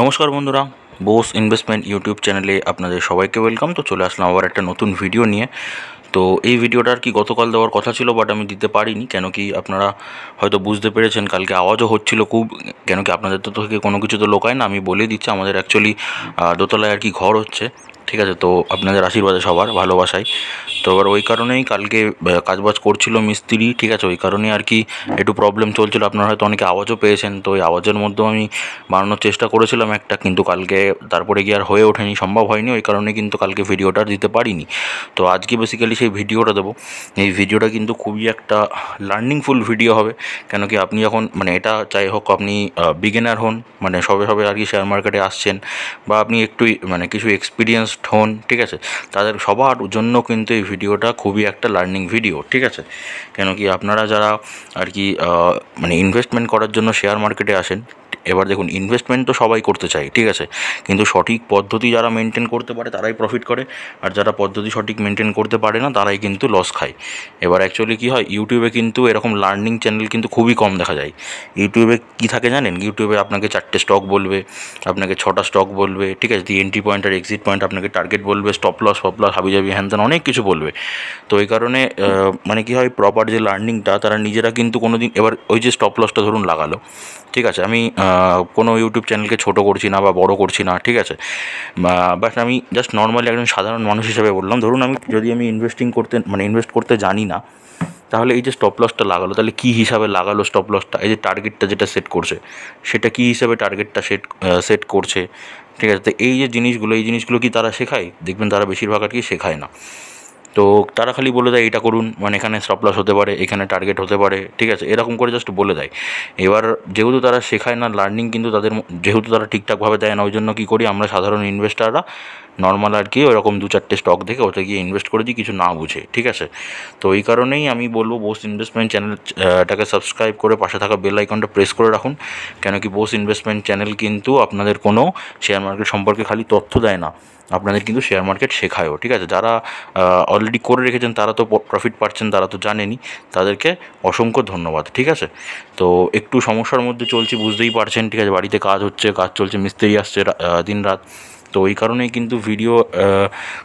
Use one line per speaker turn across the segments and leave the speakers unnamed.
নমস্কার বন্ধুরা Bose investment YouTube চ্যানেলে আপনাদের সবাইকে ওয়েলকাম তো চলে আসলাম আবার একটা নতুন ভিডিও নিয়ে তো এই ভিডিওটার কি গতকাল দেওয়ার কথা ছিল বাট আমি দিতে পারিনি কেন কি আপনারা হয়তো বুঝতে পেরেছেন কালকে আওয়াজও হচ্ছিল খুব কেন কি আপনাদের তো থেকে কোনো কিছু তো লোকায় না আমি বলে দিচ্ছি আমাদের অ্যাকচুয়ালি দোতলায় আর কি ঘর হচ্ছে ঠিক আছে তো আপনাদের আশীর্বাদে সবার ভালোবাসায় তো এবার ওই কারণেই কালকে কাজবাজ করছিল মিস্ত্রি ঠিক আছে ওই কারণেই আর কি একটু প্রবলেম চলছিল আপনারা হয়তো অনেকে আওয়াজও পেয়েছেন তো ওই আওয়াজের মধ্যেও আমি বানানোর চেষ্টা করেছিলাম একটা কিন্তু কালকে তারপরে গিয়ে আর হয়ে ওঠেনি সম্ভব হয়নি ওই কারণে কিন্তু কালকে ভিডিওটা দিতে পারিনি তো আজকে বেসিক্যালি সেই ভিডিওটা দেবো এই ভিডিওটা কিন্তু খুবই একটা লার্নিংফুল ভিডিও হবে কেন কি আপনি যখন মানে এটা চাই হোক আপনি বিগিনার হন মানে সবে সবে আর কি শেয়ার মার্কেটে আসছেন বা আপনি একটু মানে কিছু এক্সপিরিয়েন্স ঠোন ঠিক আছে তাদের সবার জন্য কিন্তু এই ভিডিওটা খুবই একটা লার্নিং ভিডিও ঠিক আছে কেন কি আপনারা যারা আর কি মানে ইনভেস্টমেন্ট করার জন্য শেয়ার মার্কেটে আসেন এবার দেখুন ইনভেস্টমেন্ট তো সবাই করতে চায় ঠিক আছে কিন্তু সঠিক পদ্ধতি যারা মেনটেন করতে পারে তারাই প্রফিট করে আর যারা পদ্ধতি সঠিক মেনটেন করতে পারে না তারাই কিন্তু লস খায় এবার অ্যাকচুয়ালি কী হয় ইউটিউবে কিন্তু এরকম লার্নিং চ্যানেল কিন্তু খুবই কম দেখা যায় ইউটিউবে কী থাকে জানেন ইউটিউবে আপনাকে চারটে স্টক বলবে আপনাকে ছটা স্টক বলবে ঠিক আছে দি এন্ট্রি পয়েন্ট আর এক্সিট পয়েন্ট আপনাকে টার্গেট বলবে স্টপ লস ফপ লস হাবিজাবি হ্যান ত্যান অনেক কিছু বলবে তো এই কারণে মানে কী হয় প্রপার যে লার্নিংটা তারা নিজেরা কিন্তু কোনো দিন এবার ওই যে স্টপ লসটা ধরুন লাগালো ঠিক আছে আমি কোনো ইউটিউব চ্যানেলকে ছোট করছি না বা বড় করছি না ঠিক আছে বাট আমি জাস্ট নর্মালি একজন সাধারণ মানুষ হিসেবে বললাম ধরুন আমি যদি আমি ইনভেস্টিং করতে মানে ইনভেস্ট করতে জানি না তাহলে এই যে স্টপ লসটা লাগালো তাহলে কী হিসাবে লাগালো স্টপ লসটা এই যে টার্গেটটা যেটা সেট করছে সেটা কী হিসাবে টার্গেটটা সেট সেট করছে ঠিক আছে তো এই যে জিনিসগুলো এই জিনিসগুলো কি তারা শেখায় দেখবেন তারা বেশিরভাগ আর কি শেখায় না তো তারা খালি বলে দেয় এটা করুন মানে এখানে স্টপ লস হতে পারে এখানে টার্গেট হতে পারে ঠিক আছে এরকম করে জাস্ট বলে দেয় এবার যেহেতু তারা শেখায় না লার্নিং কিন্তু তাদের যেহেতু তারা ঠিকঠাকভাবে দেয় না ওই জন্য কী করি আমরা সাধারণ ইনভেস্টাররা নর্মাল আর কি ওরকম দু চারটে স্টক দেখে ওটা গিয়ে ইনভেস্ট করেছি কিছু না বুঝে ঠিক আছে তো এই কারণেই আমি বলবো বোস ইনভেস্টমেন্ট চ্যানেলটাকে সাবস্ক্রাইব করে পাশে থাকা বেল আইকনটা প্রেস করে রাখুন কেন কি বোস ইনভেস্টমেন্ট চ্যানেল কিন্তু আপনাদের কোনো শেয়ার মার্কেট সম্পর্কে খালি তথ্য দেয় না আপনাদের কিন্তু শেয়ার মার্কেট শেখায়ও ঠিক আছে যারা অলরেডি করে রেখেছেন তারা তো প্রফিট পাচ্ছেন তারা তো জানেনি তাদেরকে অসংখ্য ধন্যবাদ ঠিক আছে তো একটু সমস্যার মধ্যে চলছি বুঝতেই পারছেন ঠিক আছে বাড়িতে কাজ হচ্ছে কাজ চলছে মিস্ত্রি আসছে দিন রাত তো ওই কারণেই কিন্তু ভিডিও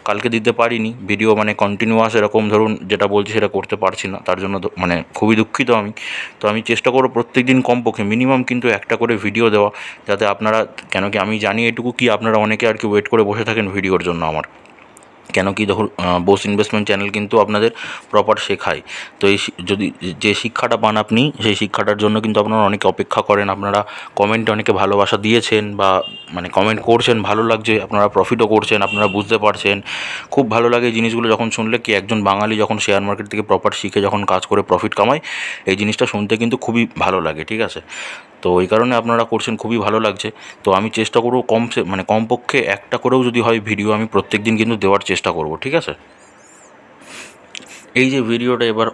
কালকে দিতে পারিনি ভিডিও মানে কন্টিনিউয়াস এরকম ধরুন যেটা বলছি সেটা করতে পারছি না তার জন্য মানে খুবই দুঃখিত আমি তো আমি চেষ্টা করবো প্রত্যেক দিন কমপক্ষে মিনিমাম কিন্তু একটা করে ভিডিও দেওয়া যাতে আপনারা কেন কি আমি জানি এটুকু কি আপনারা অনেকে আর কি ওয়েট করে বসে থাকেন ভিডিওর জন্য আমার কেন কি দেখুন বোস ইনভেস্টমেন্ট চ্যানেল কিন্তু আপনাদের প্রপার শেখায় তো এই যদি যে শিক্ষাটা পান আপনি সেই শিক্ষাটার জন্য কিন্তু আপনারা অনেকে অপেক্ষা করেন আপনারা কমেন্টে অনেকে ভালোবাসা দিয়েছেন বা মানে কমেন্ট করছেন ভালো লাগছে আপনারা প্রফিটও করছেন আপনারা বুঝতে পারছেন খুব ভালো লাগে এই জিনিসগুলো যখন শুনলে কি একজন বাঙালি যখন শেয়ার মার্কেট থেকে প্রপার শিখে যখন কাজ করে প্রফিট কামায় এই জিনিসটা শুনতে কিন্তু খুবই ভালো লাগে ঠিক আছে তো এই কারণে আপনারা করছেন খুবই ভালো লাগছে তো আমি চেষ্টা করব কম মানে কমপক্ষে একটা করেও যদি হয় ভিডিও আমি প্রত্যেক দিন কিন্তু দেওয়ার চেষ্টা করব ঠিক আছে এই যে ভিডিওটা এবার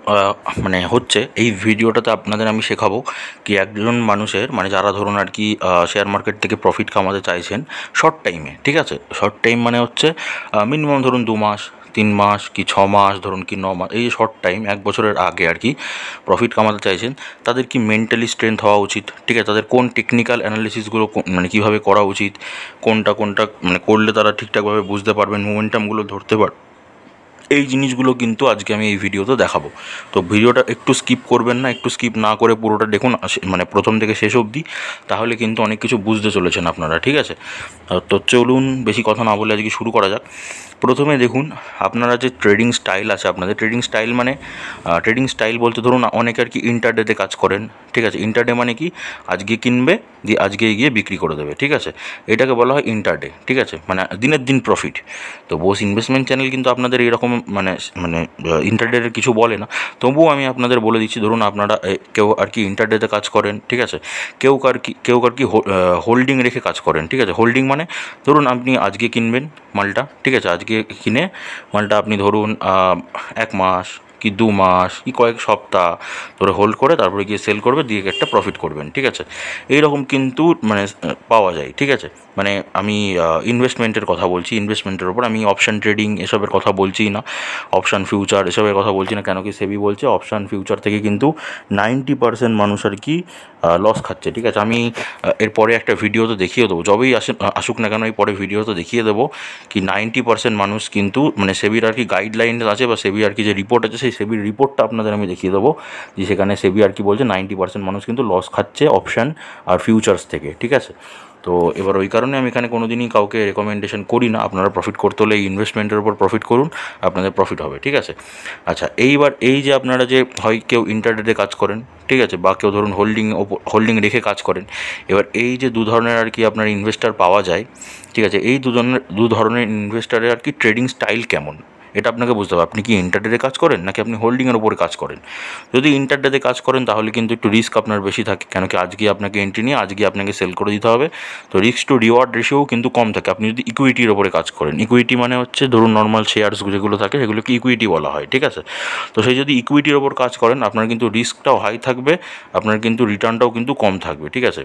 মানে হচ্ছে এই ভিডিওটাতে আপনাদের আমি শেখাবো কি একজন মানুষের মানে যারা ধরুন আর কি শেয়ার মার্কেট থেকে প্রফিট কামাতে চাইছেন শর্ট টাইমে ঠিক আছে শর্ট টাইম মানে হচ্ছে মিনিমাম ধরুন দু মাস তিন মাস কি ছ মাস ধরুন কি ন মাস এই যে শর্ট টাইম এক বছরের আগে আর কি প্রফিট কামাতে চাইছেন তাদের কি মেন্টালি স্ট্রেংথ হওয়া উচিত ঠিক আছে তাদের কোন টেকনিক্যাল অ্যানালিসিসগুলো মানে কীভাবে করা উচিত কোনটা কোনটা মানে করলে তারা ঠিকঠাকভাবে বুঝতে পারবেন মোমেন্টামগুলো ধরতে পার এই জিনিসগুলো কিন্তু আজকে আমি এই ভিডিওতে দেখাবো তো ভিডিওটা একটু স্কিপ করবেন না একটু স্কিপ না করে পুরোটা দেখুন মানে প্রথম থেকে শেষ অবধি তাহলে কিন্তু অনেক কিছু বুঝতে চলেছেন আপনারা ঠিক আছে তো চলুন বেশি কথা না বলে আজকে শুরু করা যাক প্রথমে দেখুন আপনারা যে ট্রেডিং স্টাইল আছে আপনাদের ট্রেডিং স্টাইল মানে ট্রেডিং স্টাইল বলতে ধরুন অনেকে আর কি ইন্টারডেতে কাজ করেন ঠিক আছে ইন্টারডে মানে কি আজকে কিনবে দিয়ে আজকে গিয়ে বিক্রি করে দেবে ঠিক আছে এটাকে বলা হয় ইন্টারডে ঠিক আছে মানে দিনের দিন প্রফিট তো বোস ইনভেস্টমেন্ট চ্যানেল কিন্তু আপনাদের এইরকম মানে মানে ইন্টারডেটের কিছু বলে না তবুও আমি আপনাদের বলে দিচ্ছি ধরুন আপনারা কেউ আর কি ইন্টারডেতে কাজ করেন ঠিক আছে কেউ কার কি কেউ কার কি হোল্ডিং রেখে কাজ করেন ঠিক আছে হোল্ডিং মানে ধরুন আপনি আজকে কিনবেন মালটা ঠিক আছে আজকে কিনে মালটা আপনি ধরুন এক মাস কি দু মাস কি কয়েক সপ্তাহ ধরে হোল্ড করে তারপরে গিয়ে সেল করবে দিয়ে একটা প্রফিট করবেন ঠিক আছে এইরকম কিন্তু মানে পাওয়া যায় ঠিক আছে মানে আমি ইনভেস্টমেন্টের কথা বলছি ইনভেস্টমেন্টের ওপর আমি অপশান ট্রেডিং এসবের কথা বলছি না অপশান ফিউচার এসবের কথা বলছি না কেন কি সেবি বলছে অপশান ফিউচার থেকে কিন্তু নাইনটি পার্সেন্ট মানুষ আর কি লস খাচ্ছে ঠিক আছে আমি এরপরে একটা ভিডিও তো দেখিয়ে দেবো যবেই আসুক না কেন এই পরে ভিডিও তো দেখিয়ে দেবো কি নাইনটি পার্সেন্ট মানুষ কিন্তু মানে সেবির আর কি গাইডলাইন আছে বা সেবি আর কি যে রিপোর্ট আছে সেই সেবির রিপোর্টটা আপনাদের আমি দেখিয়ে দেবো যে সেখানে সেবি আর কি বলছে নাইনটি পার্সেন্ট মানুষ কিন্তু লস খাচ্ছে অপশান আর ফিউচার্স থেকে ঠিক আছে তো এবার ওই কারণে আমি এখানে কোনো দিনই কাউকে রেকমেন্ডেশন করি না আপনারা প্রফিট করতে হলে এই ইনভেস্টমেন্টের উপর প্রফিট করুন আপনাদের প্রফিট হবে ঠিক আছে আচ্ছা এইবার এই যে আপনারা যে হয় কেউ ইন্টারনেটে কাজ করেন ঠিক আছে বা কেউ ধরুন হোল্ডিং হোল্ডিং রেখে কাজ করেন এবার এই যে দু ধরনের আর কি আপনার ইনভেস্টার পাওয়া যায় ঠিক আছে এই দু ধরনের দু ধরনের ইনভেস্টারের আর কি ট্রেডিং স্টাইল কেমন এটা আপনাকে বুঝতে হবে আপনি কি ইন্টারডেটে কাজ করেন নাকি আপনি হোল্ডিংয়ের উপরে কাজ করেন যদি ইন্টারডেটে কাজ করেন তাহলে কিন্তু একটু রিস্ক আপনার বেশি থাকে কেন কি আজকে আপনাকে এন্ট্রি নিয়ে আজকে আপনাকে সেল করে দিতে হবে তো রিস্ক টু রিওয়ার্ড রেশিও কিন্তু কম থাকে আপনি যদি ইকুইটির ওপরে কাজ করেন ইকুইটি মানে হচ্ছে ধরুন নর্মাল শেয়ার্স যেগুলো থাকে সেগুলোকে ইকুইটি বলা হয় ঠিক আছে তো সেই যদি ইকুইটির ওপর কাজ করেন আপনার কিন্তু রিস্কটাও হাই থাকবে আপনার কিন্তু রিটার্নটাও কিন্তু কম থাকবে ঠিক আছে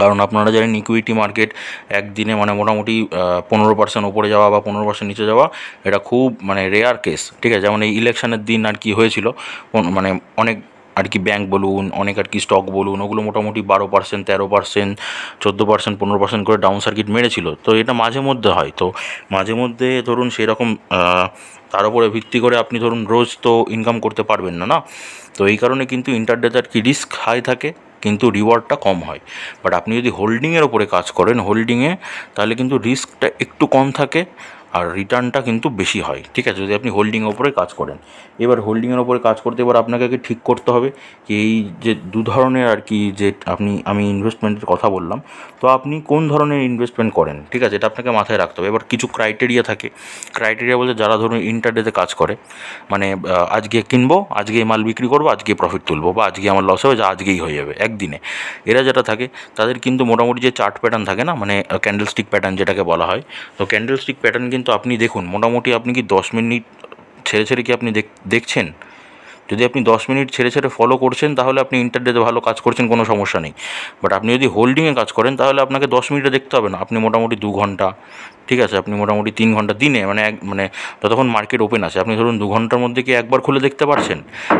কারণ আপনারা জানেন ইকুইটি মার্কেট একদিনে মানে মোটামুটি পনেরো পার্সেন্ট ওপরে যাওয়া বা পনেরো পার্সেন্ট নিচে যাওয়া এটা খুব মানে রেয়ার কেস ঠিক আছে যেমন এই ইলেকশনের দিন আর কি হয়েছিল মানে অনেক আর কি ব্যাংক বলুন অনেক আর কি স্টক বলুন ওগুলো মোটামুটি বারো পার্সেন্ট তেরো পার্সেন্ট চোদ্দো পার্সেন্ট পনেরো পার্সেন্ট করে ডাউন সার্কিট মেরেছিল তো এটা মাঝে মধ্যে হয় তো মাঝে মধ্যে ধরুন সেরকম তার উপরে ভিত্তি করে আপনি ধরুন রোজ তো ইনকাম করতে পারবেন না না তো এই কারণে কিন্তু ইন্টারডেতে আর কি রিস্ক হাই থাকে কিন্তু রিওয়ার্ডটা কম হয় বাট আপনি যদি হোল্ডিংয়ের ওপরে কাজ করেন হোল্ডিংয়ে তাহলে কিন্তু রিস্কটা একটু কম থাকে আর রিটার্নটা কিন্তু বেশি হয় ঠিক আছে যদি আপনি হোল্ডিংয়ের ওপরে কাজ করেন এবার হোল্ডিংয়ের ওপরে কাজ করতে এবার আপনাকে ঠিক করতে হবে কি এই যে দু ধরনের আর কি যে আপনি আমি ইনভেস্টমেন্টের কথা বললাম তো আপনি কোন ধরনের ইনভেস্টমেন্ট করেন ঠিক আছে এটা আপনাকে মাথায় রাখতে হবে এবার কিছু ক্রাইটেরিয়া থাকে ক্রাইটেরিয়া বলতে যারা ধরুন ইন্টারডেতে কাজ করে মানে আজকে কিনবো আজকে মাল বিক্রি করবো আজকে প্রফিট তুলবো বা আজকে আমার লস হবে যা আজকেই হয়ে যাবে একদিনে এরা যেটা থাকে তাদের কিন্তু মোটামুটি যে চার্ট প্যাটার্ন থাকে না মানে স্টিক প্যাটার্ন যেটাকে বলা হয় তো ক্যান্ডেল স্টিক প্যাটার্ন কিন্তু কিন্তু আপনি দেখুন মোটামুটি আপনি কি দশ মিনিট ছেড়ে ছেড়ে কি আপনি দেখছেন যদি আপনি দশ মিনিট ছেড়ে ছেড়ে ফলো করছেন তাহলে আপনি ইন্টারনেটে ভালো কাজ করছেন কোনো সমস্যা নেই বাট আপনি যদি হোল্ডিংয়ে কাজ করেন তাহলে আপনাকে দশ মিনিটে দেখতে হবে না আপনি মোটামুটি দু ঘন্টা ঠিক আছে আপনি মোটামুটি তিন ঘন্টা দিনে মানে এক মানে যতক্ষণ মার্কেট ওপেন আছে আপনি ধরুন দু ঘন্টার মধ্যে কি একবার খুলে দেখতে পারছেন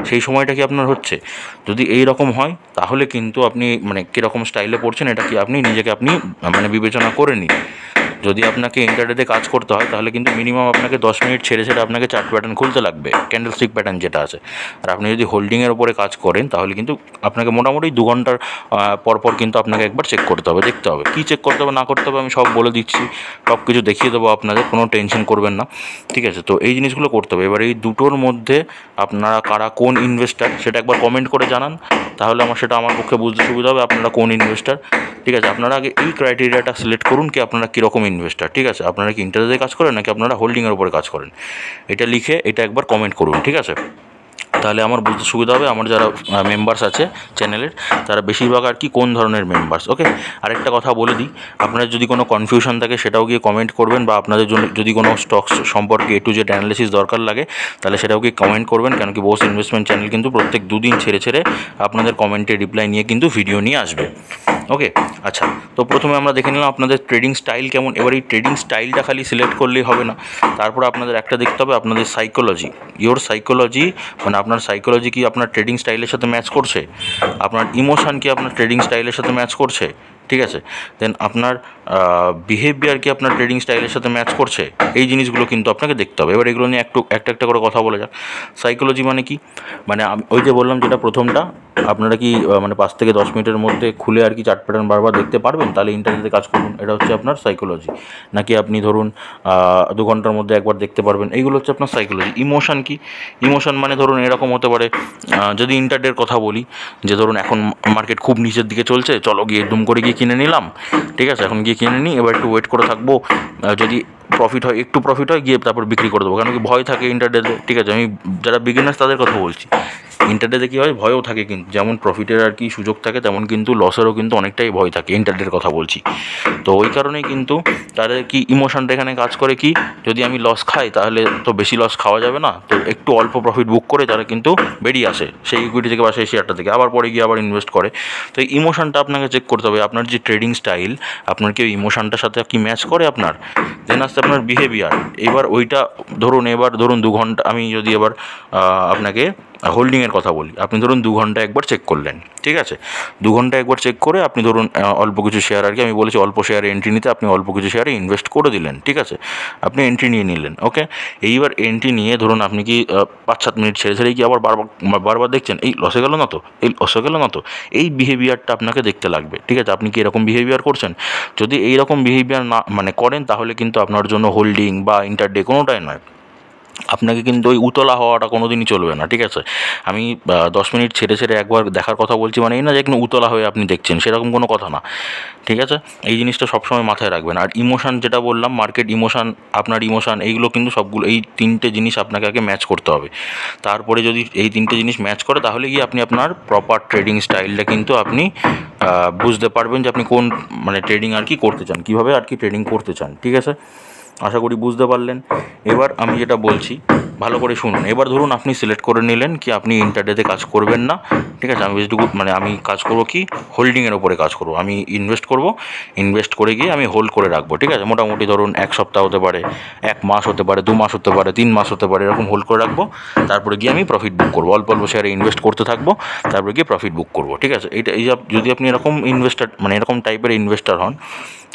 সেই সময়টা কি আপনার হচ্ছে যদি এই রকম হয় তাহলে কিন্তু আপনি মানে কীরকম স্টাইলে পড়ছেন এটা কি আপনি নিজেকে আপনি মানে বিবেচনা করে নিন যদি আপনাকে ইন্টারনেটে কাজ করতে হয় তাহলে কিন্তু মিনিমাম আপনাকে দশ মিনিট ছেড়ে ছেড়ে আপনাকে চার্ট প্যাটার্ন খুলতে লাগবে ক্যান্ডেল স্টিক প্যাটার্ন যেটা আছে আর আপনি যদি হোল্ডিংয়ের ওপরে কাজ করেন তাহলে কিন্তু আপনাকে মোটামুটি দু ঘন্টার পরপর কিন্তু আপনাকে একবার চেক করতে হবে দেখতে হবে কী চেক করতে হবে না করতে হবে আমি সব বলে দিচ্ছি সব কিছু দেখিয়ে দেবো আপনাদের কোনো টেনশন করবেন না ঠিক আছে তো এই জিনিসগুলো করতে হবে এবার এই দুটোর মধ্যে আপনারা কারা কোন ইনভেস্টার সেটা একবার কমেন্ট করে জানান তাহলে আমার সেটা আমার পক্ষে বুঝতে সুবিধা হবে আপনারা কোন ইনভেস্টার ঠিক আছে আপনারা আগে এই ক্রাইটেরিয়াটা সিলেক্ট করুন কি আপনারা কীরকম ইনভেস্টার ঠিক আছে আপনারা কি ইন্টারেস্টে কাজ করেন নাকি আপনারা হোল্ডিংয়ের উপরে কাজ করেন এটা লিখে এটা একবার কমেন্ট করুন ঠিক আছে তাহলে আমার বুঝতে সুবিধা হবে আমার যারা মেম্বার্স আছে চ্যানেলের তারা বেশিরভাগ আর কি কোন ধরনের মেম্বার্স ওকে আরেকটা কথা বলে দিই আপনার যদি কোনো কনফিউশন থাকে সেটাও গিয়ে কমেন্ট করবেন বা আপনাদের জন্য যদি কোনো স্টকস সম্পর্কে একটু যে অ্যানালিসিস দরকার লাগে তাহলে সেটাও গিয়ে কমেন্ট করবেন কেন কি বোস ইনভেস্টমেন্ট চ্যানেল কিন্তু প্রত্যেক দুদিন ছেড়ে ছেড়ে আপনাদের কমেন্টে রিপ্লাই নিয়ে কিন্তু ভিডিও নিয়ে আসবে ওকে আচ্ছা তো প্রথমে আমরা দেখে নিলাম আপনাদের ট্রেডিং স্টাইল কেমন এবার এই ট্রেডিং স্টাইলটা খালি সিলেক্ট করলেই হবে না তারপর আপনাদের একটা দেখতে হবে আপনাদের সাইকোলজি ইওর সাইকোলজি মানে আপনার সাইকোলজি কি আপনার ট্রেডিং স্টাইলের সাথে ম্যাচ করছে আপনার ইমোশান কি আপনার ট্রেডিং স্টাইলের সাথে ম্যাচ করছে ঠিক আছে দেন আপনার বিহেভিয়ার কি আপনার ট্রেডিং স্টাইলের সাথে ম্যাচ করছে এই জিনিসগুলো কিন্তু আপনাকে দেখতে হবে এবার এগুলো নিয়ে একটু একটা একটা করে কথা বলে যাক সাইকোলজি মানে কি মানে ওই যে বললাম যেটা প্রথমটা আপনারা কি মানে পাঁচ থেকে দশ মিনিটের মধ্যে খুলে আর কি চার্ট প্যাটার্ন বারবার দেখতে পারবেন তাহলে ইন্টারনেটে কাজ করুন এটা হচ্ছে আপনার সাইকোলজি নাকি আপনি ধরুন দু ঘন্টার মধ্যে একবার দেখতে পারবেন এইগুলো হচ্ছে আপনার সাইকোলজি ইমোশান কি ইমোশান মানে ধরুন এরকম হতে পারে যদি ইন্টারনেটের কথা বলি যে ধরুন এখন মার্কেট খুব নিচের দিকে চলছে চলো গিয়ে দুম করে গিয়ে কিনে নিলাম ঠিক আছে এখন গিয়ে কিনে নিই এবার একটু ওয়েট করে থাকবো যদি প্রফিট হয় একটু প্রফিট হয় গিয়ে তারপর বিক্রি করে দেবো কেন কি ভয় থাকে ইন্টারডেতে ঠিক আছে আমি যারা বিগিনার্স তাদের কথা বলছি ইন্টারডেতে কী হয় ভয়ও থাকে কিন্তু যেমন প্রফিটের আর কি সুযোগ থাকে তেমন কিন্তু লসেরও কিন্তু অনেকটাই ভয় থাকে ইন্টারডের কথা বলছি তো ওই কারণেই কিন্তু তাদের কি ইমোশনটা এখানে কাজ করে কি যদি আমি লস খাই তাহলে তো বেশি লস খাওয়া যাবে না তো একটু অল্প প্রফিট বুক করে তারা কিন্তু বেরিয়ে আসে সেই ইকুইটি থেকে বা সেই শেয়ারটা থেকে আবার পরে গিয়ে আবার ইনভেস্ট করে তো এই ইমোশনটা আপনাকে চেক করতে হবে আপনার যে ট্রেডিং স্টাইল আপনার কি ওই ইমোশনটার সাথে কি ম্যাচ করে আপনার দেন আসতে আপনার বিহেভিয়ার এবার ওইটা ধরুন এবার ধরুন দু ঘন্টা আমি যদি এবার আপনাকে হোল্ডিংয়ের কথা বলি আপনি ধরুন দু ঘন্টা একবার চেক করলেন ঠিক আছে দু ঘন্টা একবার চেক করে আপনি ধরুন অল্প কিছু শেয়ার আর কি আমি বলেছি অল্প শেয়ারে এন্ট্রি নিতে আপনি অল্প কিছু শেয়ারে ইনভেস্ট করে দিলেন ঠিক আছে আপনি এন্ট্রি নিয়ে নিলেন ওকে এইবার এন্ট্রি নিয়ে ধরুন আপনি কি পাঁচ সাত মিনিট ছেড়ে ছেড়ে কি আবার বারবার বারবার দেখছেন এই লসে গেল না তো এই লসে গেল না তো এই বিহেভিয়ারটা আপনাকে দেখতে লাগবে ঠিক আছে আপনি কি এরকম বিহেভিয়ার করছেন যদি এইরকম বিহেভিয়ার না মানে করেন তাহলে কিন্তু আপনার জন্য হোল্ডিং বা ইন্টারডে কোনোটাই নয় আপনাকে কিন্তু ওই উতলা হওয়াটা কোনো দিনই চলবে না ঠিক আছে আমি দশ মিনিট ছেড়ে ছেড়ে একবার দেখার কথা বলছি মানে এই না যে কিন্তু উতলা হয়ে আপনি দেখছেন সেরকম কোনো কথা না ঠিক আছে এই জিনিসটা সবসময় মাথায় রাখবেন আর ইমোশান যেটা বললাম মার্কেট ইমোশান আপনার ইমোশান এইগুলো কিন্তু সবগুলো এই তিনটে জিনিস আপনাকে আগে ম্যাচ করতে হবে তারপরে যদি এই তিনটে জিনিস ম্যাচ করে তাহলে গিয়ে আপনি আপনার প্রপার ট্রেডিং স্টাইলটা কিন্তু আপনি বুঝতে পারবেন যে আপনি কোন মানে ট্রেডিং আর কি করতে চান কীভাবে আর কি ট্রেডিং করতে চান ঠিক আছে আশা করি বুঝতে পারলেন এবার আমি যেটা বলছি ভালো করে শুনুন এবার ধরুন আপনি সিলেক্ট করে নিলেন কি আপনি ইন্টারডেতে কাজ করবেন না ঠিক আছে আমি বেশটুকু মানে আমি কাজ করব কি হোল্ডিংয়ের ওপরে কাজ করব আমি ইনভেস্ট করব ইনভেস্ট করে গিয়ে আমি হোল্ড করে রাখবো ঠিক আছে মোটামুটি ধরুন এক সপ্তাহ হতে পারে এক মাস হতে পারে দু মাস হতে পারে তিন মাস হতে পারে এরকম হোল্ড করে রাখবো তারপরে গিয়ে আমি প্রফিট বুক করবো অল্প অল্প শেয়ারে ইনভেস্ট করতে থাকবো তারপরে গিয়ে প্রফিট বুক করবো ঠিক আছে এটা এই যদি আপনি এরকম ইনভেস্টার মানে এরকম টাইপের ইনভেস্টার হন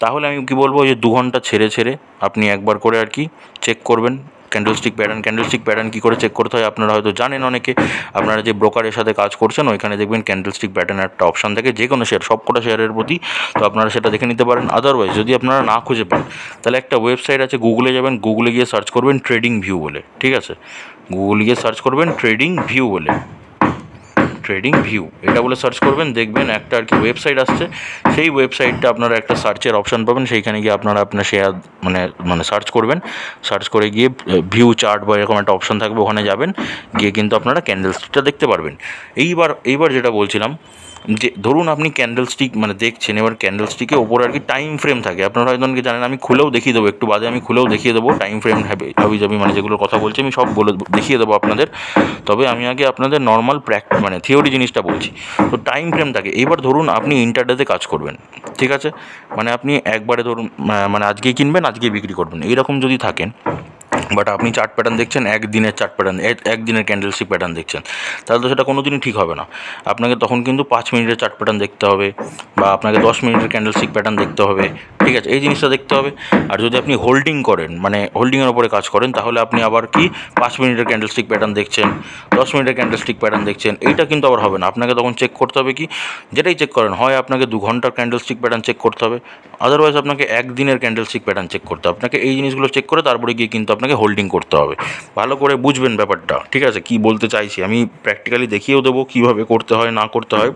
তাহলে আমি কি বলবো যে দু ঘন্টা ছেড়ে ছেড়ে আপনি একবার করে আর কি চেক করবেন ক্যান্ডেলস্টিক প্যাটার্ন ক্যান্ডেলস্টিক প্যাটার্ন কী করে চেক করতে হয় আপনারা হয়তো জানেন অনেকে আপনারা যে ব্রোকারের সাথে কাজ করছেন ওইখানে দেখবেন ক্যান্ডেলস্টিক প্যাটার্ন একটা অপশান থাকে যে কোনো শেয়ার সবকটা শেয়ারের প্রতি তো আপনারা সেটা দেখে নিতে পারেন আদারওয়াইজ যদি আপনারা না খুঁজে পান তাহলে একটা ওয়েবসাইট আছে গুগলে যাবেন গুগলে গিয়ে সার্চ করবেন ট্রেডিং ভিউ বলে ঠিক আছে গুগল গিয়ে সার্চ করবেন ট্রেডিং ভিউ বলে ট্রেডিং ভিউ এটা বলে সার্চ করবেন দেখবেন একটা আর কি ওয়েবসাইট আসছে সেই ওয়েবসাইটটা আপনারা একটা সার্চের অপশান পাবেন সেইখানে গিয়ে আপনারা আপনার শেয়ার মানে মানে সার্চ করবেন সার্চ করে গিয়ে ভিউ চার্ট বা এরকম একটা অপশান থাকবে ওখানে যাবেন গিয়ে কিন্তু আপনারা ক্যান্ডেল স্টিকটা দেখতে পারবেন এইবার এইবার যেটা বলছিলাম যে ধরুন আপনি ক্যান্ডেল স্টিক মানে দেখছেন এবার ক্যান্ডেল স্টিকে ওপরে আর কি টাইম ফ্রেম থাকে আপনারা হয়তো অনেকে জানেন আমি খুলেও দেখিয়ে দেবো একটু বাদে আমি খুলেও দেখিয়ে দেবো টাইম ফ্রেম হবি যাবি মানে যেগুলোর কথা বলছি আমি সব বলে দেখিয়ে দেবো আপনাদের তবে আমি আগে আপনাদের নর্মাল প্র্যাক মানে থিও থিওরি জিনিসটা বলছি তো টাইম ফ্রেম থাকে এবার ধরুন আপনি ইন্টারডেতে কাজ করবেন ঠিক আছে মানে আপনি একবারে ধরুন মানে আজকেই কিনবেন আজকেই বিক্রি করবেন এইরকম যদি থাকেন বাট আপনি চার্ট প্যাটার্ন দেখছেন একদিনের চার্ট প্যাটার্ন একদিনের ক্যান্ডেলস্টিক প্যাটার্ন দেখছেন তাহলে তো সেটা কোনো দিনই ঠিক হবে না আপনাকে তখন কিন্তু পাঁচ মিনিটের চার্ট প্যাটার্ন দেখতে হবে বা আপনাকে দশ মিনিটের ক্যান্ডেলস্টিক প্যাটার্ন দেখতে হবে ঠিক আছে এই জিনিসটা দেখতে হবে আর যদি আপনি হোল্ডিং করেন মানে হোল্ডিংয়ের ওপরে কাজ করেন তাহলে আপনি আবার কি পাঁচ মিনিটের ক্যান্ডেলস্টিক প্যাটার্ন দেখছেন দশ মিনিটের ক্যান্ডেলস্টিক প্যাটার্ন দেখছেন এইটা কিন্তু আবার হবে না আপনাকে তখন চেক করতে হবে কি যেটাই চেক করেন হয় আপনাকে দু ঘন্টার ক্যান্ডেলস্টিক প্যাটার্ন চেক করতে হবে আদারওয়াইজ আপনাকে একদিনের ক্যান্ডেলস্টিক প্যাটার্ন চেক করতে হবে আপনাকে এই জিনিসগুলো চেক করে তারপরে গিয়ে কিন্তু আপনাকে হোল্ডিং করতে হবে ভালো করে বুঝবেন ব্যাপারটা ঠিক আছে কি বলতে চাইছি আমি প্র্যাকটিক্যালি দেখিয়েও দেবো কীভাবে করতে হয় না করতে হয়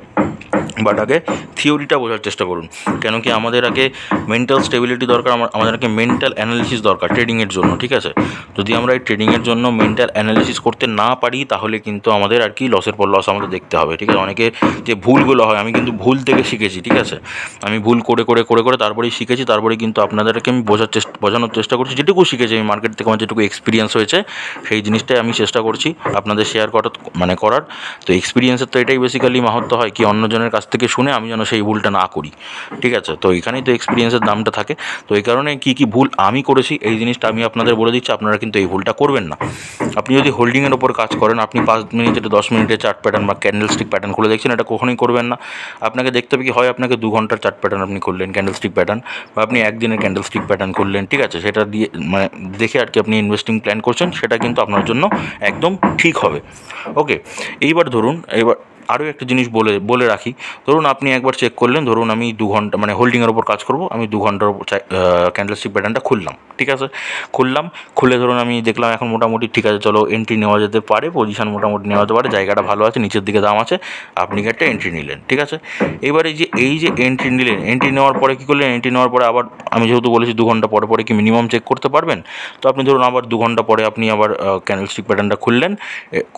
বাট আগে থিওরিটা বোঝার চেষ্টা করুন কেন কি আমাদের আগে মেন্টাল স্টেবিলিটি দরকার আমাদের আগে মেন্টাল অ্যানালিসিস দরকার ট্রেডিংয়ের জন্য ঠিক আছে যদি আমরা এই ট্রেডিংয়ের জন্য মেন্টাল অ্যানালিসিস করতে না পারি তাহলে কিন্তু আমাদের আর কি লসের পর লস আমাদের দেখতে হবে ঠিক আছে অনেকে যে ভুলগুলো হয় আমি কিন্তু ভুল থেকে শিখেছি ঠিক আছে আমি ভুল করে করে করে করে তারপরেই শিখেছি তারপরে কিন্তু আপনাদেরকে আমি বোঝার চেষ্টা বোঝানোর চেষ্টা করছি যেটুকু শিখেছি আমি মার্কেট থেকে আমার যেটুকু এক্সপিরিয়েন্স হয়েছে সেই জিনিসটাই আমি চেষ্টা করছি আপনাদের শেয়ার করার মানে করার তো এক্সপিরিয়েন্সের তো এটাই বেসিক্যালি মাহাত্ম হয় কি অন্যজনের কাছে কাছ থেকে শুনে আমি যেন সেই ভুলটা না করি ঠিক আছে তো এখানেই তো এক্সপিরিয়েন্সের দামটা থাকে তো এই কারণে কী কী ভুল আমি করেছি এই জিনিসটা আমি আপনাদের বলে দিচ্ছি আপনারা কিন্তু এই ভুলটা করবেন না আপনি যদি হোল্ডিংয়ের ওপর কাজ করেন আপনি পাঁচ মিনিট দশ মিনিটে চার্ট প্যাটার্ন বা ক্যান্ডেল স্টিক প্যাটার্ন খুলে দেখছেন এটা কখনোই করবেন না আপনাকে দেখতে হবে কি হয় আপনাকে দু ঘন্টার চার্ট প্যাটার্ন আপনি করলেন ক্যান্ডেল স্টিক প্যাটার্ন বা আপনি একদিনের ক্যান্ডেল স্টিক প্যাটার্ন করলেন ঠিক আছে সেটা দিয়ে মানে দেখে আর কি আপনি ইনভেস্টিং প্ল্যান করছেন সেটা কিন্তু আপনার জন্য একদম ঠিক হবে ওকে এইবার ধরুন এবার আরও একটা জিনিস বলে বলে রাখি ধরুন আপনি একবার চেক করলেন ধরুন আমি দু ঘন্টা মানে হোল্ডিংয়ের ওপর কাজ করব আমি দু ঘন্টার ওপর ক্যান্ডেলস্টিক প্যাটার্নটা খুললাম ঠিক আছে খুললাম খুলে ধরুন আমি দেখলাম এখন মোটামুটি ঠিক আছে চলো এন্ট্রি নেওয়া যেতে পারে পজিশান মোটামুটি নেওয়া যেতে পারে জায়গাটা ভালো আছে নিচের দিকে দাম আছে আপনি একটা এন্ট্রি নিলেন ঠিক আছে এবারে যে এই যে এন্ট্রি নিলেন এন্ট্রি নেওয়ার পরে কী করলেন এন্ট্রি নেওয়ার পরে আবার আমি যেহেতু বলেছি দু ঘন্টা পরে পরে কি মিনিমাম চেক করতে পারবেন তো আপনি ধরুন আবার দু ঘন্টা পরে আপনি আবার ক্যান্ডেলস্টিক প্যাটার্নটা খুললেন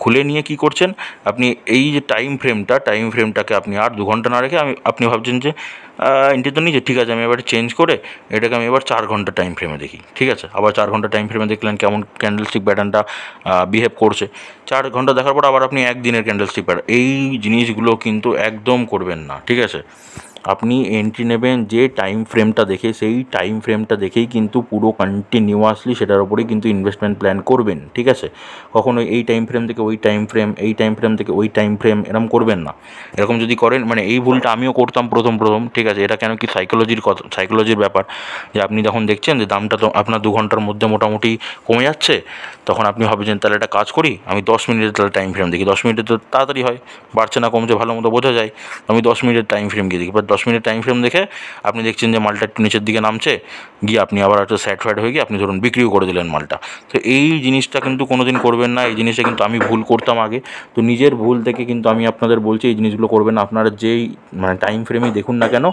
খুলে নিয়ে কি করছেন আপনি এই যে টাইম ফ্রেমটা টাইম ফ্রেমটাকে আপনি আর দু ঘন্টা না রেখে আমি আপনি ভাবছেন যে এন্ট্রি তো নিজে ঠিক আছে আমি এবার চেঞ্জ করে এটাকে আমি এবার চার ঘন্টা টাইম ফ্রেমে দেখি ঠিক আছে আবার চার ঘন্টা টাইম ফ্রেমে দেখলেন কেমন স্টিক প্যাটার্নটা বিহেভ করছে চার ঘন্টা দেখার পর আবার আপনি একদিনের স্টিক প্যাটার্ন এই জিনিসগুলো কিন্তু একদম করবেন না ঠিক আছে আপনি এন্ট্রি নেবেন যে টাইম ফ্রেমটা দেখে সেই টাইম ফ্রেমটা দেখেই কিন্তু পুরো কন্টিনিউয়াসলি সেটার উপরেই কিন্তু ইনভেস্টমেন্ট প্ল্যান করবেন ঠিক আছে কখনো এই টাইম ফ্রেম থেকে ওই টাইম ফ্রেম এই টাইম ফ্রেম থেকে ওই টাইম ফ্রেম এরম করবেন না এরকম যদি করেন মানে এই ভুলটা আমিও করতাম প্রথম প্রথম ঠিক আছে এটা কেন কি সাইকোলজির কথা সাইকোলজির ব্যাপার যে আপনি যখন দেখছেন যে দামটা তো আপনার দু ঘন্টার মধ্যে মোটামুটি কমে যাচ্ছে তখন আপনি ভাবছেন তাহলে একটা কাজ করি আমি দশ মিনিটের তাহলে টাইম ফ্রেম দেখি দশ মিনিটে তো তাড়াতাড়ি হয় বাড়ছে না কমছে ভালো মতো বোঝা যায় আমি দশ মিনিটের টাইম ফ্রেম গিয়ে দেখি বা দশ মিনিট টাইম ফ্রেম দেখে আপনি দেখছেন যে মালটা একটু নিচের দিকে নামছে গিয়ে আপনি আবার একটু স্যাটিসফাইড হয়ে গিয়ে আপনি ধরুন বিক্রিও করে দিলেন মালটা তো এই জিনিসটা কিন্তু কোনো দিন করবেন না এই জিনিসটা কিন্তু আমি ভুল করতাম আগে তো নিজের ভুল থেকে কিন্তু আমি আপনাদের বলছি এই জিনিসগুলো করবেন আপনারা যেই মানে টাইম ফ্রেমেই দেখুন না কেন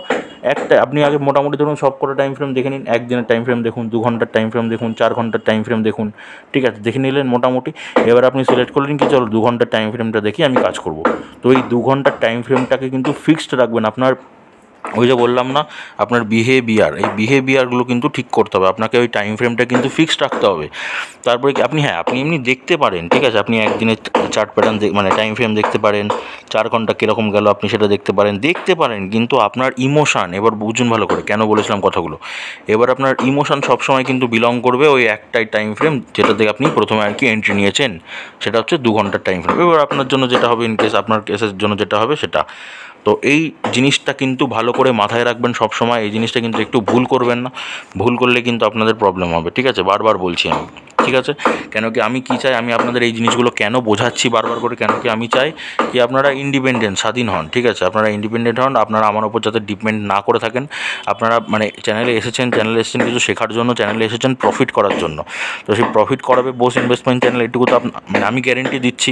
একটা আপনি আগে মোটামুটি ধরুন সব কটা টাইম ফ্রেম দেখে নিন একদিনের টাইম ফ্রেম দেখুন দু ঘন্টার টাইম ফ্রেম দেখুন চার ঘন্টার টাইম ফ্রেম দেখুন ঠিক আছে দেখে নিলেন মোটামুটি এবার আপনি সিলেক্ট করলেন কি চলো দু ঘন্টার টাইম ফ্রেমটা দেখি আমি কাজ করব তো এই দু ঘন্টার টাইম ফ্রেমটাকে কিন্তু ফিক্সড রাখবেন আপনার ওই যে বললাম না আপনার বিহেভিয়ার এই বিহেভিয়ারগুলো কিন্তু ঠিক করতে হবে আপনাকে ওই টাইম ফ্রেমটা কিন্তু ফিক্সড রাখতে হবে তারপরে কি আপনি হ্যাঁ আপনি এমনি দেখতে পারেন ঠিক আছে আপনি একদিনে চার্ট প্যাটার্ন মানে টাইম ফ্রেম দেখতে পারেন চার ঘন্টা কীরকম গেল আপনি সেটা দেখতে পারেন দেখতে পারেন কিন্তু আপনার ইমোশান এবার বুঝুন ভালো করে কেন বলেছিলাম কথাগুলো এবার আপনার ইমোশান সবসময় কিন্তু বিলং করবে ওই একটাই টাইম ফ্রেম যেটা থেকে আপনি প্রথমে আর কি এন্ট্রি নিয়েছেন সেটা হচ্ছে দু ঘন্টার টাইম ফ্রেম এবার আপনার জন্য যেটা হবে ইন কেস আপনার কেসের জন্য যেটা হবে সেটা তো এই জিনিসটা কিন্তু ভালো করে মাথায় রাখবেন সবসময় এই জিনিসটা কিন্তু একটু ভুল করবেন না ভুল করলে কিন্তু আপনাদের প্রবলেম হবে ঠিক আছে বারবার বলছি আমি ঠিক আছে কেন কি আমি কি চাই আমি আপনাদের এই জিনিসগুলো কেন বোঝাচ্ছি বারবার করে কেন কি আমি চাই কি আপনারা ইন্ডিপেন্ডেন্ট স্বাধীন হন ঠিক আছে আপনারা ইন্ডিপেন্ডেন্ট হন আপনারা আমার ওপর যাতে ডিপেন্ড না করে থাকেন আপনারা মানে চ্যানেলে এসেছেন চ্যানেলে এসেছেন কিছু শেখার জন্য চ্যানেলে এসেছেন প্রফিট করার জন্য তো সেই প্রফিট করাবে বোস ইনভেস্টমেন্ট চ্যানেল এটুকু তো মানে আমি গ্যারেন্টি দিচ্ছি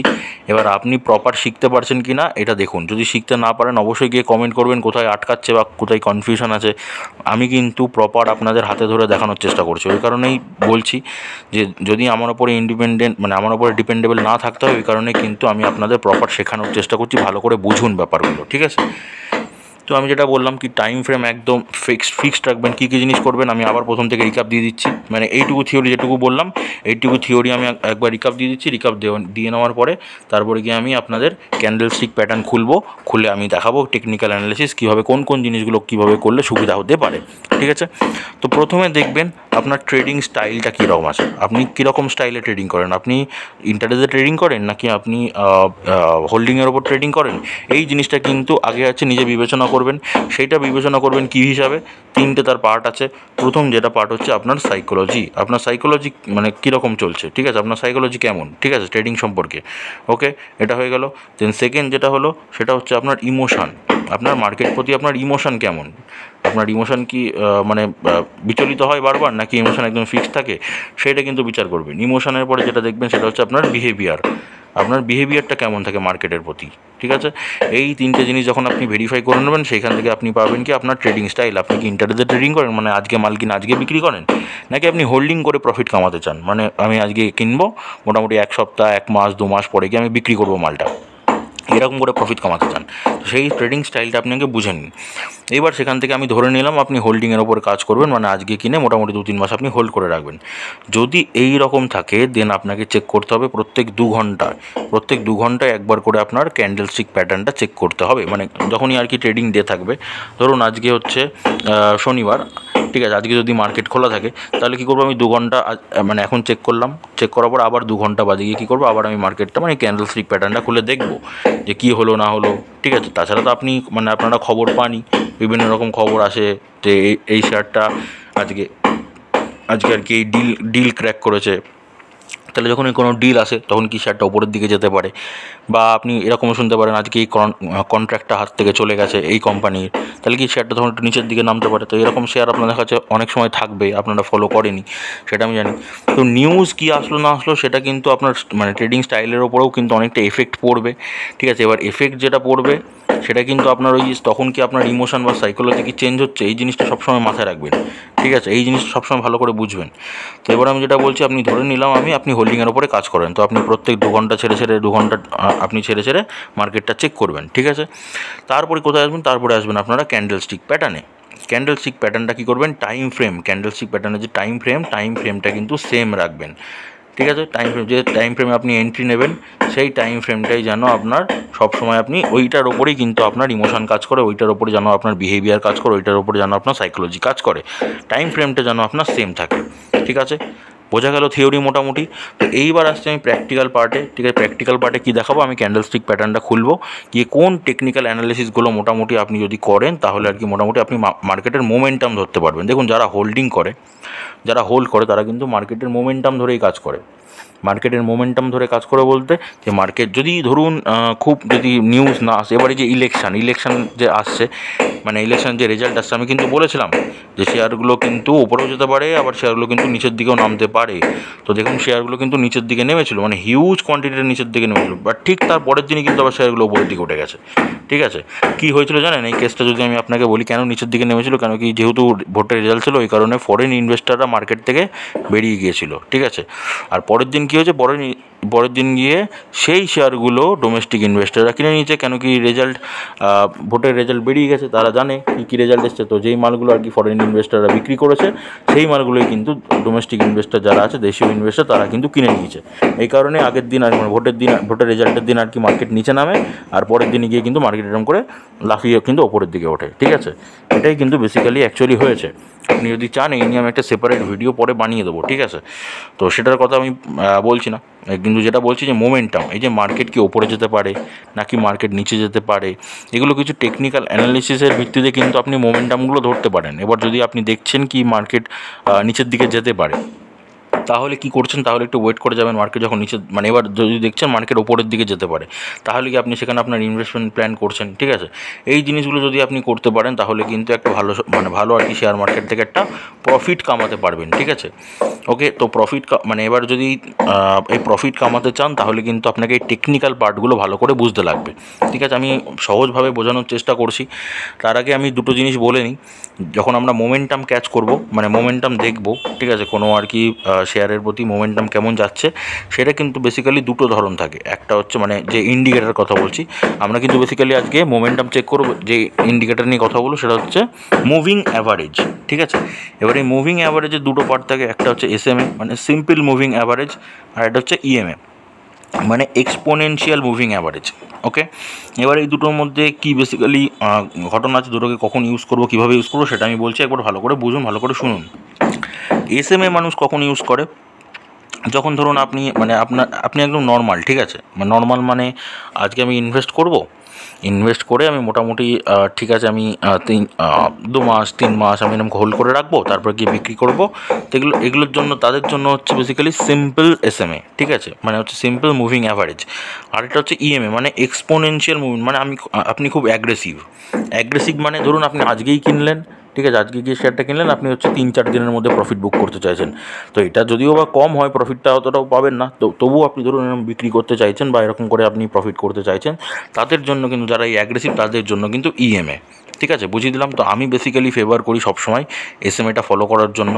এবার আপনি প্রপার শিখতে পারছেন কি না এটা দেখুন যদি শিখতে না পারেন অবশ্যই গিয়ে কমেন্ট করবেন কোথায় আটকাচ্ছে বা কোথায় কনফিউশন আছে আমি কিন্তু প্রপার আপনাদের হাতে ধরে দেখানোর চেষ্টা করছি ওই কারণেই বলছি যে যদি আমার ওপরে ইন্ডিপেন্ডেন্ট মানে আমার ওপরে ডিপেন্ডেবল না থাকতে হয় ওই কারণে কিন্তু আমি আপনাদের প্রপার শেখানোর চেষ্টা করছি ভালো করে বুঝুন ব্যাপারগুলো ঠিক আছে তো আমি যেটা বললাম কি টাইম ফ্রেম একদম ফিক্সড ফিক্সড রাখবেন কী কী জিনিস করবেন আমি আবার প্রথম থেকে রিকাপ দিয়ে দিচ্ছি মানে এইটুকু থিওরি যেটুকু বললাম এইটুকু থিওরি আমি একবার রিকাপ দিয়ে দিচ্ছি রিকাপ দিয়ে নেওয়ার পরে তারপরে গিয়ে আমি আপনাদের ক্যান্ডেল স্টিক প্যাটার্ন খুলবো খুলে আমি দেখাবো টেকনিক্যাল অ্যানালিসিস কীভাবে কোন কোন জিনিসগুলো কীভাবে করলে সুবিধা হতে পারে ঠিক আছে তো প্রথমে দেখবেন আপনার ট্রেডিং স্টাইলটা কীরকম আছে আপনি কীরকম স্টাইলে ট্রেডিং করেন আপনি ইন্টারেস্টে ট্রেডিং করেন নাকি আপনি হোল্ডিংয়ের ওপর ট্রেডিং করেন এই জিনিসটা কিন্তু আগে আছে নিজে বিবেচনা করে করবেন সেইটা বিবেচনা করবেন কী হিসাবে তিনটে তার পার্ট আছে প্রথম যেটা পার্ট হচ্ছে আপনার সাইকোলজি আপনার সাইকোলজি মানে কীরকম চলছে ঠিক আছে আপনার সাইকোলজি কেমন ঠিক আছে ট্রেডিং সম্পর্কে ওকে এটা হয়ে গেল দেন সেকেন্ড যেটা হলো সেটা হচ্ছে আপনার ইমোশান আপনার মার্কেট প্রতি আপনার ইমোশান কেমন আপনার ইমোশান কি মানে বিচলিত হয় বারবার নাকি ইমোশান একদম ফিক্স থাকে সেটা কিন্তু বিচার করবেন ইমোশানের পরে যেটা দেখবেন সেটা হচ্ছে আপনার বিহেভিয়ার আপনার বিহেভিয়ারটা কেমন থাকে মার্কেটের প্রতি ঠিক আছে এই তিনটে জিনিস যখন আপনি ভেরিফাই করে নেবেন সেইখান থেকে আপনি পাবেন কি আপনার ট্রেডিং স্টাইল আপনি কি ইন্টারনেটে ট্রেডিং করেন মানে আজকে মাল কিনে আজকে বিক্রি করেন নাকি আপনি হোল্ডিং করে প্রফিট কামাতে চান মানে আমি আজকে কিনবো মোটামুটি এক সপ্তাহ এক মাস দু মাস পরে গিয়ে আমি বিক্রি করবো মালটা এরকম করে প্রফিট কমাতে চান সেই ট্রেডিং স্টাইলটা আপনাকে বুঝে নিন এবার সেখান থেকে আমি ধরে নিলাম আপনি হোল্ডিংয়ের ওপর কাজ করবেন মানে আজকে কিনে মোটামুটি দু তিন মাস আপনি হোল্ড করে রাখবেন যদি এই রকম থাকে দেন আপনাকে চেক করতে হবে প্রত্যেক দু ঘন্টা প্রত্যেক দু ঘন্টায় একবার করে আপনার ক্যান্ডেল স্টিক প্যাটার্নটা চেক করতে হবে মানে যখনই আর কি ট্রেডিং ডে থাকবে ধরুন আজকে হচ্ছে শনিবার ঠিক আছে আজকে যদি মার্কেট খোলা থাকে তাহলে কী করবো আমি দু ঘন্টা মানে এখন চেক করলাম চেক করার পর আবার দু ঘন্টা বাদে গিয়ে কী করবো আবার আমি মার্কেটটা মানে ক্যান্ডেল স্টিক প্যাটার্নটা খুলে দেখবো যে কী হলো না হলো ঠিক আছে তাছাড়া তো আপনি মানে আপনারা খবর পানি বিভিন্ন রকম খবর আসে যে এই শেয়ারটা আজকে আজকে আর কি এই ডিল ডিল ক্র্যাক করেছে তাহলে যখন কোনো ডিল আসে তখন কি শেয়ারটা ওপরের দিকে যেতে পারে বা আপনি এরকম শুনতে পারেন আজকে এই কন্ট্রাক্টটা হাত থেকে চলে গেছে এই কোম্পানির তাহলে কি শেয়ারটা তখন একটু নিচের দিকে নামতে পারে তো এরকম শেয়ার আপনাদের কাছে অনেক সময় থাকবে আপনারা ফলো করেনি সেটা আমি জানি তো নিউজ কি আসলো না আসলো সেটা কিন্তু আপনার মানে ট্রেডিং স্টাইলের ওপরেও কিন্তু অনেকটা এফেক্ট পড়বে ঠিক আছে এবার এফেক্ট যেটা পড়বে সেটা কিন্তু আপনার ওই তখন কি আপনার ইমোশন বা সাইকোলজি কি চেঞ্জ হচ্ছে এই জিনিসটা সবসময় মাথায় রাখবেন ঠিক আছে এই জিনিসটা সবসময় ভালো করে বুঝবেন তো এবার আমি যেটা বলছি আপনি ধরে নিলাম আমি আপনি হোল্ডিংয়ের ওপরে কাজ করেন তো আপনি প্রত্যেক দু ঘন্টা ছেড়ে ছেড়ে দু ঘন্টা আপনি ছেড়ে ছেড়ে মার্কেটটা চেক করবেন ঠিক আছে তারপরে কোথায় আসবেন তারপরে আসবেন আপনারা ক্যান্ডেল স্টিক প্যাটার্নে ক্যান্ডেল স্টিক প্যাটার্নটা কী করবেন টাইম ফ্রেম ক্যান্ডেল স্টিক প্যাটার্নের যে টাইম ফ্রেম টাইম ফ্রেমটা কিন্তু সেম রাখবেন ঠিক আছে টাইম ফ্রেম যে টাইম ফ্রেমে আপনি এন্ট্রি নেবেন সেই টাইম ফ্রেমটাই যেন আপনার সবসময় আপনি ওইটার ওপরেই কিন্তু আপনার ইমোশন কাজ করে ওইটার ওপরে যেন আপনার বিহেভিয়ার কাজ করে ওইটার ওপরে যেন আপনার সাইকোলজি কাজ করে টাইম ফ্রেমটা যেন আপনার সেম থাকে ঠিক আছে বোঝা গেল থিওরি মোটামুটি তো এইবার আসছি আমি প্র্যাকটিক্যাল পার্টে ঠিক আছে প্র্যাকটিক্যাল পার্টে কী দেখাবো আমি স্টিক প্যাটার্নটা খুলবো গিয়ে কোন টেকনিক্যাল অ্যানালিসিসগুলো মোটামুটি আপনি যদি করেন তাহলে আর কি মোটামুটি আপনি মার্কেটের মোমেন্টাম ধরতে পারবেন দেখুন যারা হোল্ডিং করে যারা হোল্ড করে তারা কিন্তু মার্কেটের মোমেন্টাম ধরেই কাজ করে মার্কেটের মোমেন্টাম ধরে কাজ করে বলতে যে মার্কেট যদি ধরুন খুব যদি নিউজ না আসে এবারে যে ইলেকশান ইলেকশান যে আসছে মানে ইলেকশান যে রেজাল্ট আসছে আমি কিন্তু বলেছিলাম যে শেয়ারগুলো কিন্তু ওপরেও যেতে পারে আবার শেয়ারগুলো কিন্তু নিচের দিকেও নামতে পারে তো দেখুন শেয়ারগুলো কিন্তু নিচের দিকে নেমেছিল মানে হিউজ কোয়ান্টিটির নিচের দিকে নেমেছিল বাট ঠিক তার পরের দিনই কিন্তু আবার শেয়ারগুলো ওপরের দিকে উঠে গেছে ঠিক আছে কি হয়েছিল জানেন এই কেসটা যদি আমি আপনাকে বলি কেন নিচের দিকে নেমেছিল কেন কি যেহেতু ভোটের রেজাল্ট ছিল ওই কারণে ফরেন ইনভেস্টাররা মার্কেট থেকে বেরিয়ে গিয়েছিল ঠিক আছে আর পরের দিন 기어제 머리는 পরের দিন গিয়ে সেই শেয়ারগুলো ডোমেস্টিক ইনভেস্টাররা কিনে নিয়েছে কেন কি রেজাল্ট ভোটের রেজাল্ট বেরিয়ে গেছে তারা জানে কী কী রেজাল্ট এসছে তো যেই মালগুলো আর কি ফরেন ইনভেস্টাররা বিক্রি করেছে সেই মালগুলোই কিন্তু ডোমেস্টিক ইনভেস্টার যারা আছে দেশীয় ইনভেস্টার তারা কিন্তু কিনে নিয়েছে এই কারণে আগের দিন আর মানে ভোটের দিন ভোটের রেজাল্টের দিন আর কি মার্কেট নিচে নামে আর পরের দিনে গিয়ে কিন্তু মার্কেট এরকম করে লাফিয়ে কিন্তু ওপরের দিকে ওঠে ঠিক আছে এটাই কিন্তু বেসিক্যালি অ্যাকচুয়ালি হয়েছে আপনি যদি চান এই নিয়ে আমি একটা সেপারেট ভিডিও পরে বানিয়ে দেবো ঠিক আছে তো সেটার কথা আমি বলছি না একদিন কিন্তু যেটা বলছি যে মোমেন্টাম এই যে মার্কেট কি ওপরে যেতে পারে নাকি মার্কেট নিচে যেতে পারে এগুলো কিছু টেকনিক্যাল অ্যানালিসিসের ভিত্তিতে কিন্তু আপনি মোমেন্টামগুলো ধরতে পারেন এবার যদি আপনি দেখছেন কি মার্কেট নিচের দিকে যেতে পারে তাহলে কি করছেন তাহলে একটু ওয়েট করে যাবেন মার্কেট যখন নিচে মানে এবার যদি দেখছেন মার্কেট ওপরের দিকে যেতে পারে তাহলে কি আপনি সেখানে আপনার ইনভেস্টমেন্ট প্ল্যান করছেন ঠিক আছে এই জিনিসগুলো যদি আপনি করতে পারেন তাহলে কিন্তু একটা ভালো মানে ভালো আর কি শেয়ার মার্কেট থেকে একটা প্রফিট কামাতে পারবেন ঠিক আছে ওকে তো প্রফিট মানে এবার যদি এই প্রফিট কামাতে চান তাহলে কিন্তু আপনাকে এই টেকনিক্যাল পার্টগুলো ভালো করে বুঝতে লাগবে ঠিক আছে আমি সহজভাবে বোঝানোর চেষ্টা করছি তার আগে আমি দুটো জিনিস বলে নিই যখন আমরা মোমেন্টাম ক্যাচ করব মানে মোমেন্টাম দেখব ঠিক আছে কোনো আর কি শেয়ারের প্রতি মোমেন্টাম কেমন যাচ্ছে সেটা কিন্তু বেসিক্যালি দুটো ধরন থাকে একটা হচ্ছে মানে যে ইন্ডিকেটার কথা বলছি আমরা কিন্তু বেসিক্যালি আজকে মোমেন্টাম চেক করব যে ইন্ডিকেটার নিয়ে কথা বলবো সেটা হচ্ছে মুভিং অ্যাভারেজ ঠিক আছে এবার এই মুভিং অ্যাভারেজের দুটো পার্ট থাকে একটা হচ্ছে এস মানে সিম্পল মুভিং অ্যাভারেজ আর এটা হচ্ছে ইএমএ e মানে এক্সপোনেনশিয়াল মুভিং অ্যাভারেজ ওকে এবার এই দুটোর মধ্যে কি বেসিক্যালি ঘটনা আছে দুটোকে কখন ইউজ করবো কীভাবে ইউজ করবো সেটা আমি বলছি একবার ভালো করে বুঝুন ভালো করে শুনুন এস এম এ মানুষ কখন ইউজ করে যখন ধরুন আপনি মানে আপনার আপনি একদম নর্মাল ঠিক আছে মানে নর্মাল মানে আজকে আমি ইনভেস্ট করব ইনভেস্ট করে আমি মোটামুটি ঠিক আছে আমি তিন দু মাস তিন মাস আমি এরকম হোল্ড করে রাখবো তারপর গিয়ে বিক্রি করব এগুলো এগুলোর জন্য তাদের জন্য হচ্ছে basically simple S M A ঠিক আছে মানে হচ্ছে সিম্পল মুভিং অ্যাভারেজ আর এটা হচ্ছে ইএমএ e মানে এক্সপোনেনশিয়াল মুভিং মানে আমি আপনি খুব অ্যাগ্রেসিভ অ্যাগ্রেসিভ মানে ধরুন আপনি আজকেই কিনলেন ঠিক আছে আজকে গিয়ে শেয়ারটা কিনলেন আপনি হচ্ছে তিন চার দিনের মধ্যে প্রফিট বুক করতে চাইছেন তো এটা যদিও বা কম হয় প্রফিটটা অতটাও পাবেন না তো তবুও আপনি ধরুন এরকম বিক্রি করতে চাইছেন বা এরকম করে আপনি প্রফিট করতে চাইছেন তাদের জন্য কিন্তু যারা এই অ্যাগ্রেসিভ তাদের জন্য কিন্তু ইএমএ e ঠিক আছে বুঝিয়ে দিলাম তো আমি বেসিক্যালি ফেভার করি সবসময় এস এম এটা ফলো করার জন্য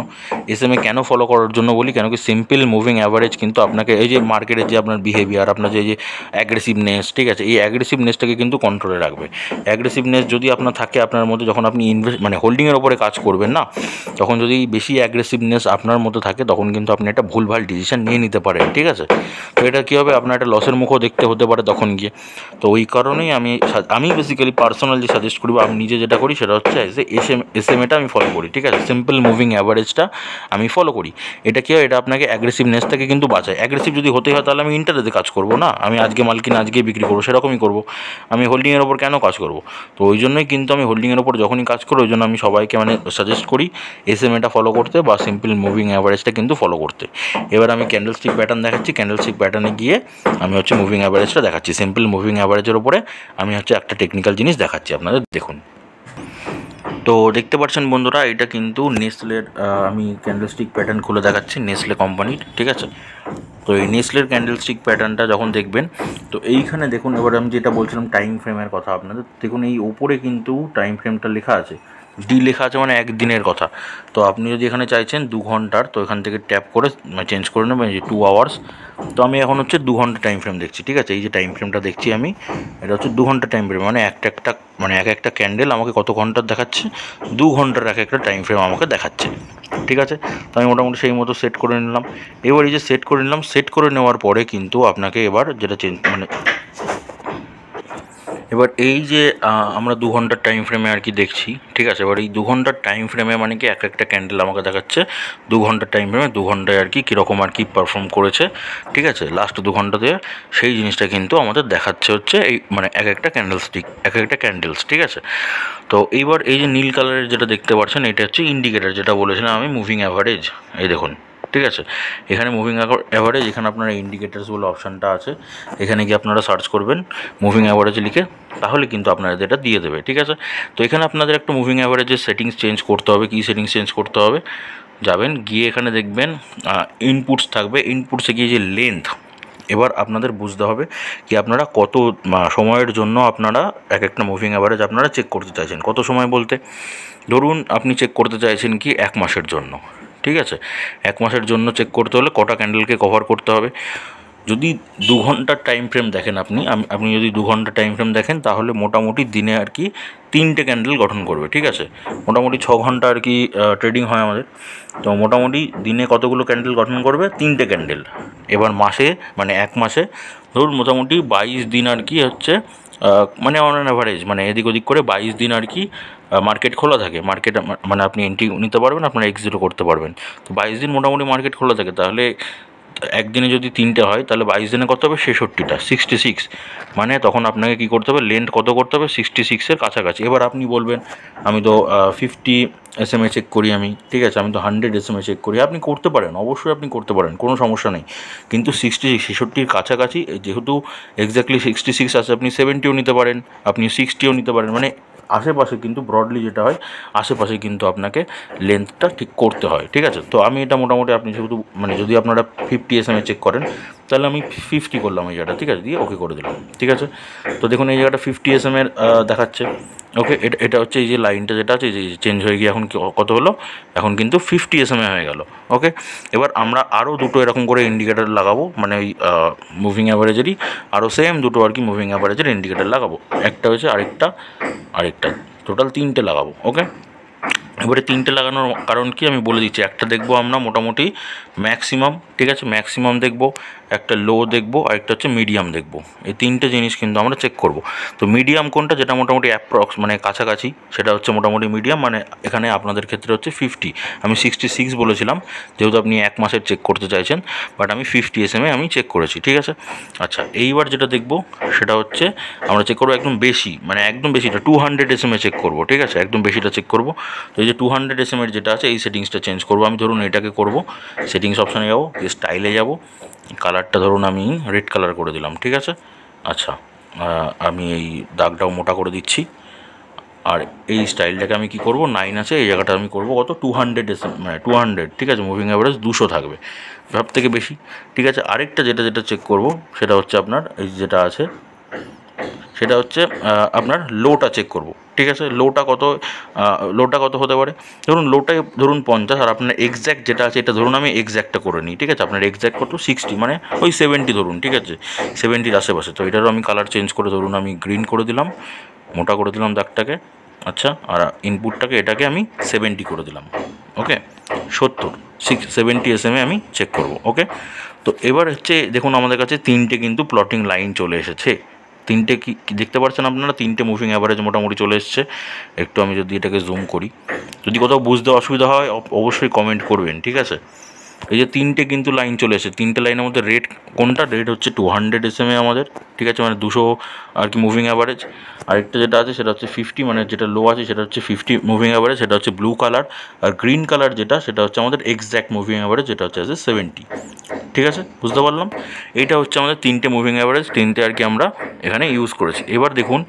এস এম এ কেন ফলো করার জন্য বলি কেন কি সিম্পল মুভিং অ্যাভারেজ কিন্তু আপনাকে এই যে মার্কেটের যে আপনার বিহেভিয়ার আপনার যে যে অ্যাগ্রেসিভনেস ঠিক আছে এই অ্যাগ্রেসিভনেসটাকে কিন্তু কন্ট্রোলে রাখবে অ্যাগ্রেসিভনেস যদি আপনার থাকে আপনার মধ্যে যখন আপনি ইনভেস্ট মানে হোল্ডিংয়ের ওপরে কাজ করবেন না তখন যদি বেশি অ্যাগ্রেসিভনেস আপনার মধ্যে থাকে তখন কিন্তু আপনি একটা ভুলভাল ডিসিশন নিয়ে নিতে পারেন ঠিক আছে তো এটা কী হবে আপনার একটা লসের মুখও দেখতে হতে পারে তখন গিয়ে তো ওই কারণেই আমি আমি বেসিক্যালি পার্সোনালি সাজেস্ট করবো আপনি নিজে নিজে যেটা করি সেটা হচ্ছে যে এস এম এস এম এটা আমি ফলো করি ঠিক আছে সিম্পল মুভিং অ্যাভারেজটা আমি ফলো করি এটা কী হয় এটা আপনাকে অ্যাগ্রেসিভনেস থেকে কিন্তু বাঁচায় অ্যাগ্রেসিভ যদি হতে হয় তাহলে আমি ইন্টারেস্টে কাজ করবো না আমি আজকে মাল কিনে আজকে বিক্রি করবো সেরকমই করবো আমি হোল্ডিংয়ের ওপর কেন কাজ করব তো ওই জন্যই কিন্তু আমি হোল্ডিংয়ের ওপর যখনই কাজ করি ওই জন্য আমি সবাইকে মানে সাজেস্ট করি এস এম এটা ফলো করতে বা সিম্পল মুভিং অ্যাভারেজটা কিন্তু ফলো করতে এবার আমি স্টিক প্যাটার্ন দেখাচ্ছি স্টিক প্যাটার্নে গিয়ে আমি হচ্ছে মুভিং অ্যাভারেজটা দেখাচ্ছি সিম্পল মুভিং অ্যাভারেজের ওপরে আমি হচ্ছে একটা টেকনিক্যাল জিনিস দেখাচ্ছি আপনাদের দেখুন তো দেখতে পাচ্ছেন বন্ধুরা এটা কিন্তু নেসলের আমি ক্যান্ডেলস্টিক প্যাটার্ন খুলে দেখাচ্ছি নেসলে কোম্পানির ঠিক আছে তো এই নেসলের ক্যান্ডেলস্টিক প্যাটার্নটা যখন দেখবেন তো এইখানে দেখুন এবার আমি যেটা বলছিলাম টাইম ফ্রেমের কথা আপনাদের দেখুন এই ওপরে কিন্তু টাইম ফ্রেমটা লেখা আছে ডি লেখা আছে মানে একদিনের কথা তো আপনি যদি এখানে চাইছেন দু ঘন্টার তো এখান থেকে ট্যাপ করে মানে চেঞ্জ করে নেবেন যে টু আওয়ার্স তো আমি এখন হচ্ছে দু ঘন্টা টাইম ফ্রেম দেখছি ঠিক আছে এই যে টাইম ফ্রেমটা দেখছি আমি এটা হচ্ছে দু ঘন্টা টাইম ফ্রেম মানে একটা একটা মানে এক একটা ক্যান্ডেল আমাকে কত ঘন্টার দেখাচ্ছে দু ঘন্টার এক একটা টাইম ফ্রেম আমাকে দেখাচ্ছে ঠিক আছে তো আমি মোটামুটি সেই মতো সেট করে নিলাম এবার এই যে সেট করে নিলাম সেট করে নেওয়ার পরে কিন্তু আপনাকে এবার যেটা চেঞ্জ মানে এবার এই যে আমরা দু ঘন্টার টাইম ফ্রেমে আর কি দেখছি ঠিক আছে এবার এই দু ঘন্টার টাইম ফ্রেমে মানে কি এক একটা ক্যান্ডেল আমাকে দেখাচ্ছে দু ঘন্টার টাইম ফ্রেমে দু ঘন্টায় আর কি কীরকম আর কি পারফর্ম করেছে ঠিক আছে লাস্ট দু ঘন্টাতে সেই জিনিসটা কিন্তু আমাদের দেখাচ্ছে হচ্ছে এই মানে এক একটা ক্যান্ডেলস ঠিক এক একটা ক্যান্ডেলস ঠিক আছে তো এইবার এই যে নীল কালারের যেটা দেখতে পাচ্ছেন এটা হচ্ছে ইন্ডিকেটার যেটা বলেছিলাম আমি মুভিং অ্যাভারেজ এই দেখুন ঠিক আছে এখানে মুভিং অ্যাভারেজ এখানে আপনার ইন্ডিকেটার্স বলে অপশানটা আছে এখানে গিয়ে আপনারা সার্চ করবেন মুভিং অ্যাভারেজ লিখে তাহলে কিন্তু আপনারা এটা দিয়ে দেবে ঠিক আছে তো এখানে আপনাদের একটা মুভিং অ্যাভারেজের সেটিংস চেঞ্জ করতে হবে কী সেটিংস চেঞ্জ করতে হবে যাবেন গিয়ে এখানে দেখবেন ইনপুটস থাকবে ইনপুটসে গিয়ে যে লেন্থ এবার আপনাদের বুঝতে হবে কি আপনারা কত সময়ের জন্য আপনারা এক একটা মুভিং অ্যাভারেজ আপনারা চেক করতে চাইছেন কত সময় বলতে ধরুন আপনি চেক করতে চাইছেন কি এক মাসের জন্য ঠিক আছে এক মাসের জন্য চেক করতে হলে কটা ক্যান্ডেলকে কভার করতে হবে যদি দু ঘন্টার টাইম ফ্রেম দেখেন আপনি আপনি যদি দু ঘন্টা টাইম ফ্রেম দেখেন তাহলে মোটামুটি দিনে আর কি তিনটে ক্যান্ডেল গঠন করবে ঠিক আছে মোটামুটি ছ ঘন্টা আর কি ট্রেডিং হয় আমাদের তো মোটামুটি দিনে কতগুলো ক্যান্ডেল গঠন করবে তিনটে ক্যান্ডেল এবার মাসে মানে এক মাসে ধরুন মোটামুটি বাইশ দিন আর কি হচ্ছে মানে অন অ্যান অ্যাভারেজ মানে এদিক ওদিক করে বাইশ দিন আর কি মার্কেট খোলা থাকে মার্কেট মানে আপনি এন্ট্রি নিতে পারবেন আপনার এক্সিটও করতে পারবেন তো বাইশ দিন মোটামুটি মার্কেট খোলা থাকে তাহলে একদিনে যদি তিনটে হয় তাহলে বাইশ দিনে কত হবে ছেষট্টিটা সিক্সটি সিক্স মানে তখন আপনাকে কী করতে হবে লেন্থ কত করতে হবে সিক্সটি সিক্সের কাছাকাছি এবার আপনি বলবেন আমি তো fifty S M A check করি আমি ঠিক আছে আমি তো hundred S M A check করি আপনি করতে পারেন অবশ্যই আপনি করতে পারেন কোনো সমস্যা নেই কিন্তু সিক্সটি সিক্স ছেষট্টির কাছাকাছি যেহেতু এক্স্যাক্টলি সিক্সটি সিক্স আছে আপনি সেভেন্টিও নিতে পারেন আপনি সিক্সটিও নিতে পারেন মানে আশেপাশে কিন্তু ব্রডলি যেটা হয় আশেপাশে কিন্তু আপনাকে লেন্থটা ঠিক করতে হয় ঠিক আছে তো আমি এটা মোটামুটি আপনি যেহেতু মানে যদি আপনারা ফিফটি এস চেক করেন তাহলে আমি ফিফটি করলাম এই জায়গাটা ঠিক আছে দিয়ে ওকে করে দিলাম ঠিক আছে তো দেখুন এই জায়গাটা ফিফটি এস এম এর দেখাচ্ছে ওকে এটা এটা হচ্ছে এই যে লাইনটা যেটা আছে এই যে চেঞ্জ হয়ে গিয়ে এখন কত হলো এখন কিন্তু ফিফটি এস এম এ হয়ে গেল ওকে এবার আমরা আরও দুটো এরকম করে ইন্ডিকেটার লাগাবো মানে ওই মুভিং অ্যাভারেজেরই আরও সেম দুটো আর কি মুভিং অ্যাভারেজের ইন্ডিকেটার লাগাবো একটা হয়েছে আরেকটা আরেকটা টোটাল তিনটে লাগাবো ওকে এবারে তিনটে লাগানোর কারণ কি আমি বলে দিচ্ছি একটা দেখব আমরা মোটামুটি ম্যাক্সিমাম ঠিক আছে ম্যাক্সিমাম দেখব একটা লো দেখব আর একটা হচ্ছে মিডিয়াম দেখব এই তিনটে জিনিস কিন্তু আমরা চেক করব তো মিডিয়াম কোনটা যেটা মোটামুটি অ্যাপ্রক্স মানে কাছাকাছি সেটা হচ্ছে মোটামুটি মিডিয়াম মানে এখানে আপনাদের ক্ষেত্রে হচ্ছে ফিফটি আমি সিক্সটি সিক্স বলেছিলাম যেহেতু আপনি এক মাসের চেক করতে চাইছেন বাট আমি ফিফটি এস এম আমি চেক করেছি ঠিক আছে আচ্ছা এইবার যেটা দেখব সেটা হচ্ছে আমরা চেক করবো একদম বেশি মানে একদম বেশিটা two hundred S M A check করবো ঠিক আছে একদম বেশিটা চেক করবো তো এই যে টু হান্ড্রেড এসএমের যেটা আছে এই সেটিংসটা চেঞ্জ করবো আমি ধরুন এটাকে করবো সেটিংস অপশানে যাবো গিয়ে স্টাইলে যাব কালারটা ধরুন আমি রেড কালার করে দিলাম ঠিক আছে আচ্ছা আমি এই দাগটাও মোটা করে দিচ্ছি আর এই স্টাইলটাকে আমি কি করব নাইন আছে এই জায়গাটা আমি করব কত টু হান্ড্রেড এস মানে টু হান্ড্রেড ঠিক আছে মুভিং অ্যাভারেজ দুশো থাকবে সব থেকে বেশি ঠিক আছে আরেকটা যেটা যেটা চেক করব সেটা হচ্ছে আপনার এই যেটা আছে সেটা হচ্ছে আপনার লোটা চেক করব ঠিক আছে লোটা কত লোটা কত হতে পারে ধরুন লোটা ধরুন পঞ্চাশ আর আপনার এক্স্যাক্ট যেটা আছে এটা ধরুন আমি এক্স্যাক্টটা করে নিই ঠিক আছে আপনার এক্স্যাক্ট কত সিক্সটি মানে ওই সেভেন্টি ধরুন ঠিক আছে সেভেন্টির আশেপাশে তো এটারও আমি কালার চেঞ্জ করে ধরুন আমি গ্রিন করে দিলাম মোটা করে দিলাম দাগটাকে আচ্ছা আর ইনপুটটাকে এটাকে আমি সেভেন্টি করে দিলাম ওকে সত্তর six seventy S M A আমি চেক করব ওকে তো এবার হচ্ছে দেখুন আমাদের কাছে তিনটে কিন্তু প্লটিং লাইন চলে এসেছে তিনটে কি দেখতে পাচ্ছেন আপনারা তিনটে মুভিং অ্যাভারেজ মোটামুটি চলে এসছে একটু আমি যদি এটাকে জুম করি যদি কোথাও বুঝতে অসুবিধা হয় অবশ্যই কমেন্ট করবেন ঠিক আছে এই যে তিনটে কিন্তু লাইন চলে এসেছে তিনটে লাইনের মধ্যে রেট কোনটা রেট হচ্ছে টু হান্ড্রেড এস আমাদের ঠিক আছে মানে দুশো আর কি মুভিং অ্যাভারেজ আরেকটা যেটা আছে সেটা হচ্ছে ফিফটি মানে যেটা লো আছে সেটা হচ্ছে ফিফটি মুভিং অ্যাভারেজ সেটা হচ্ছে ব্লু কালার আর গ্রিন কালার যেটা সেটা হচ্ছে আমাদের এক্স্যাক্ট মুভিং অ্যাভারেজ যেটা হচ্ছে আছে সেভেন্টি ঠিক আছে বুঝতে পারলাম এইটা হচ্ছে আমাদের তিনটে মুভিং অ্যাভারেজ তিনটে আর কি আমরা এখানে ইউজ করেছি এবার দেখুন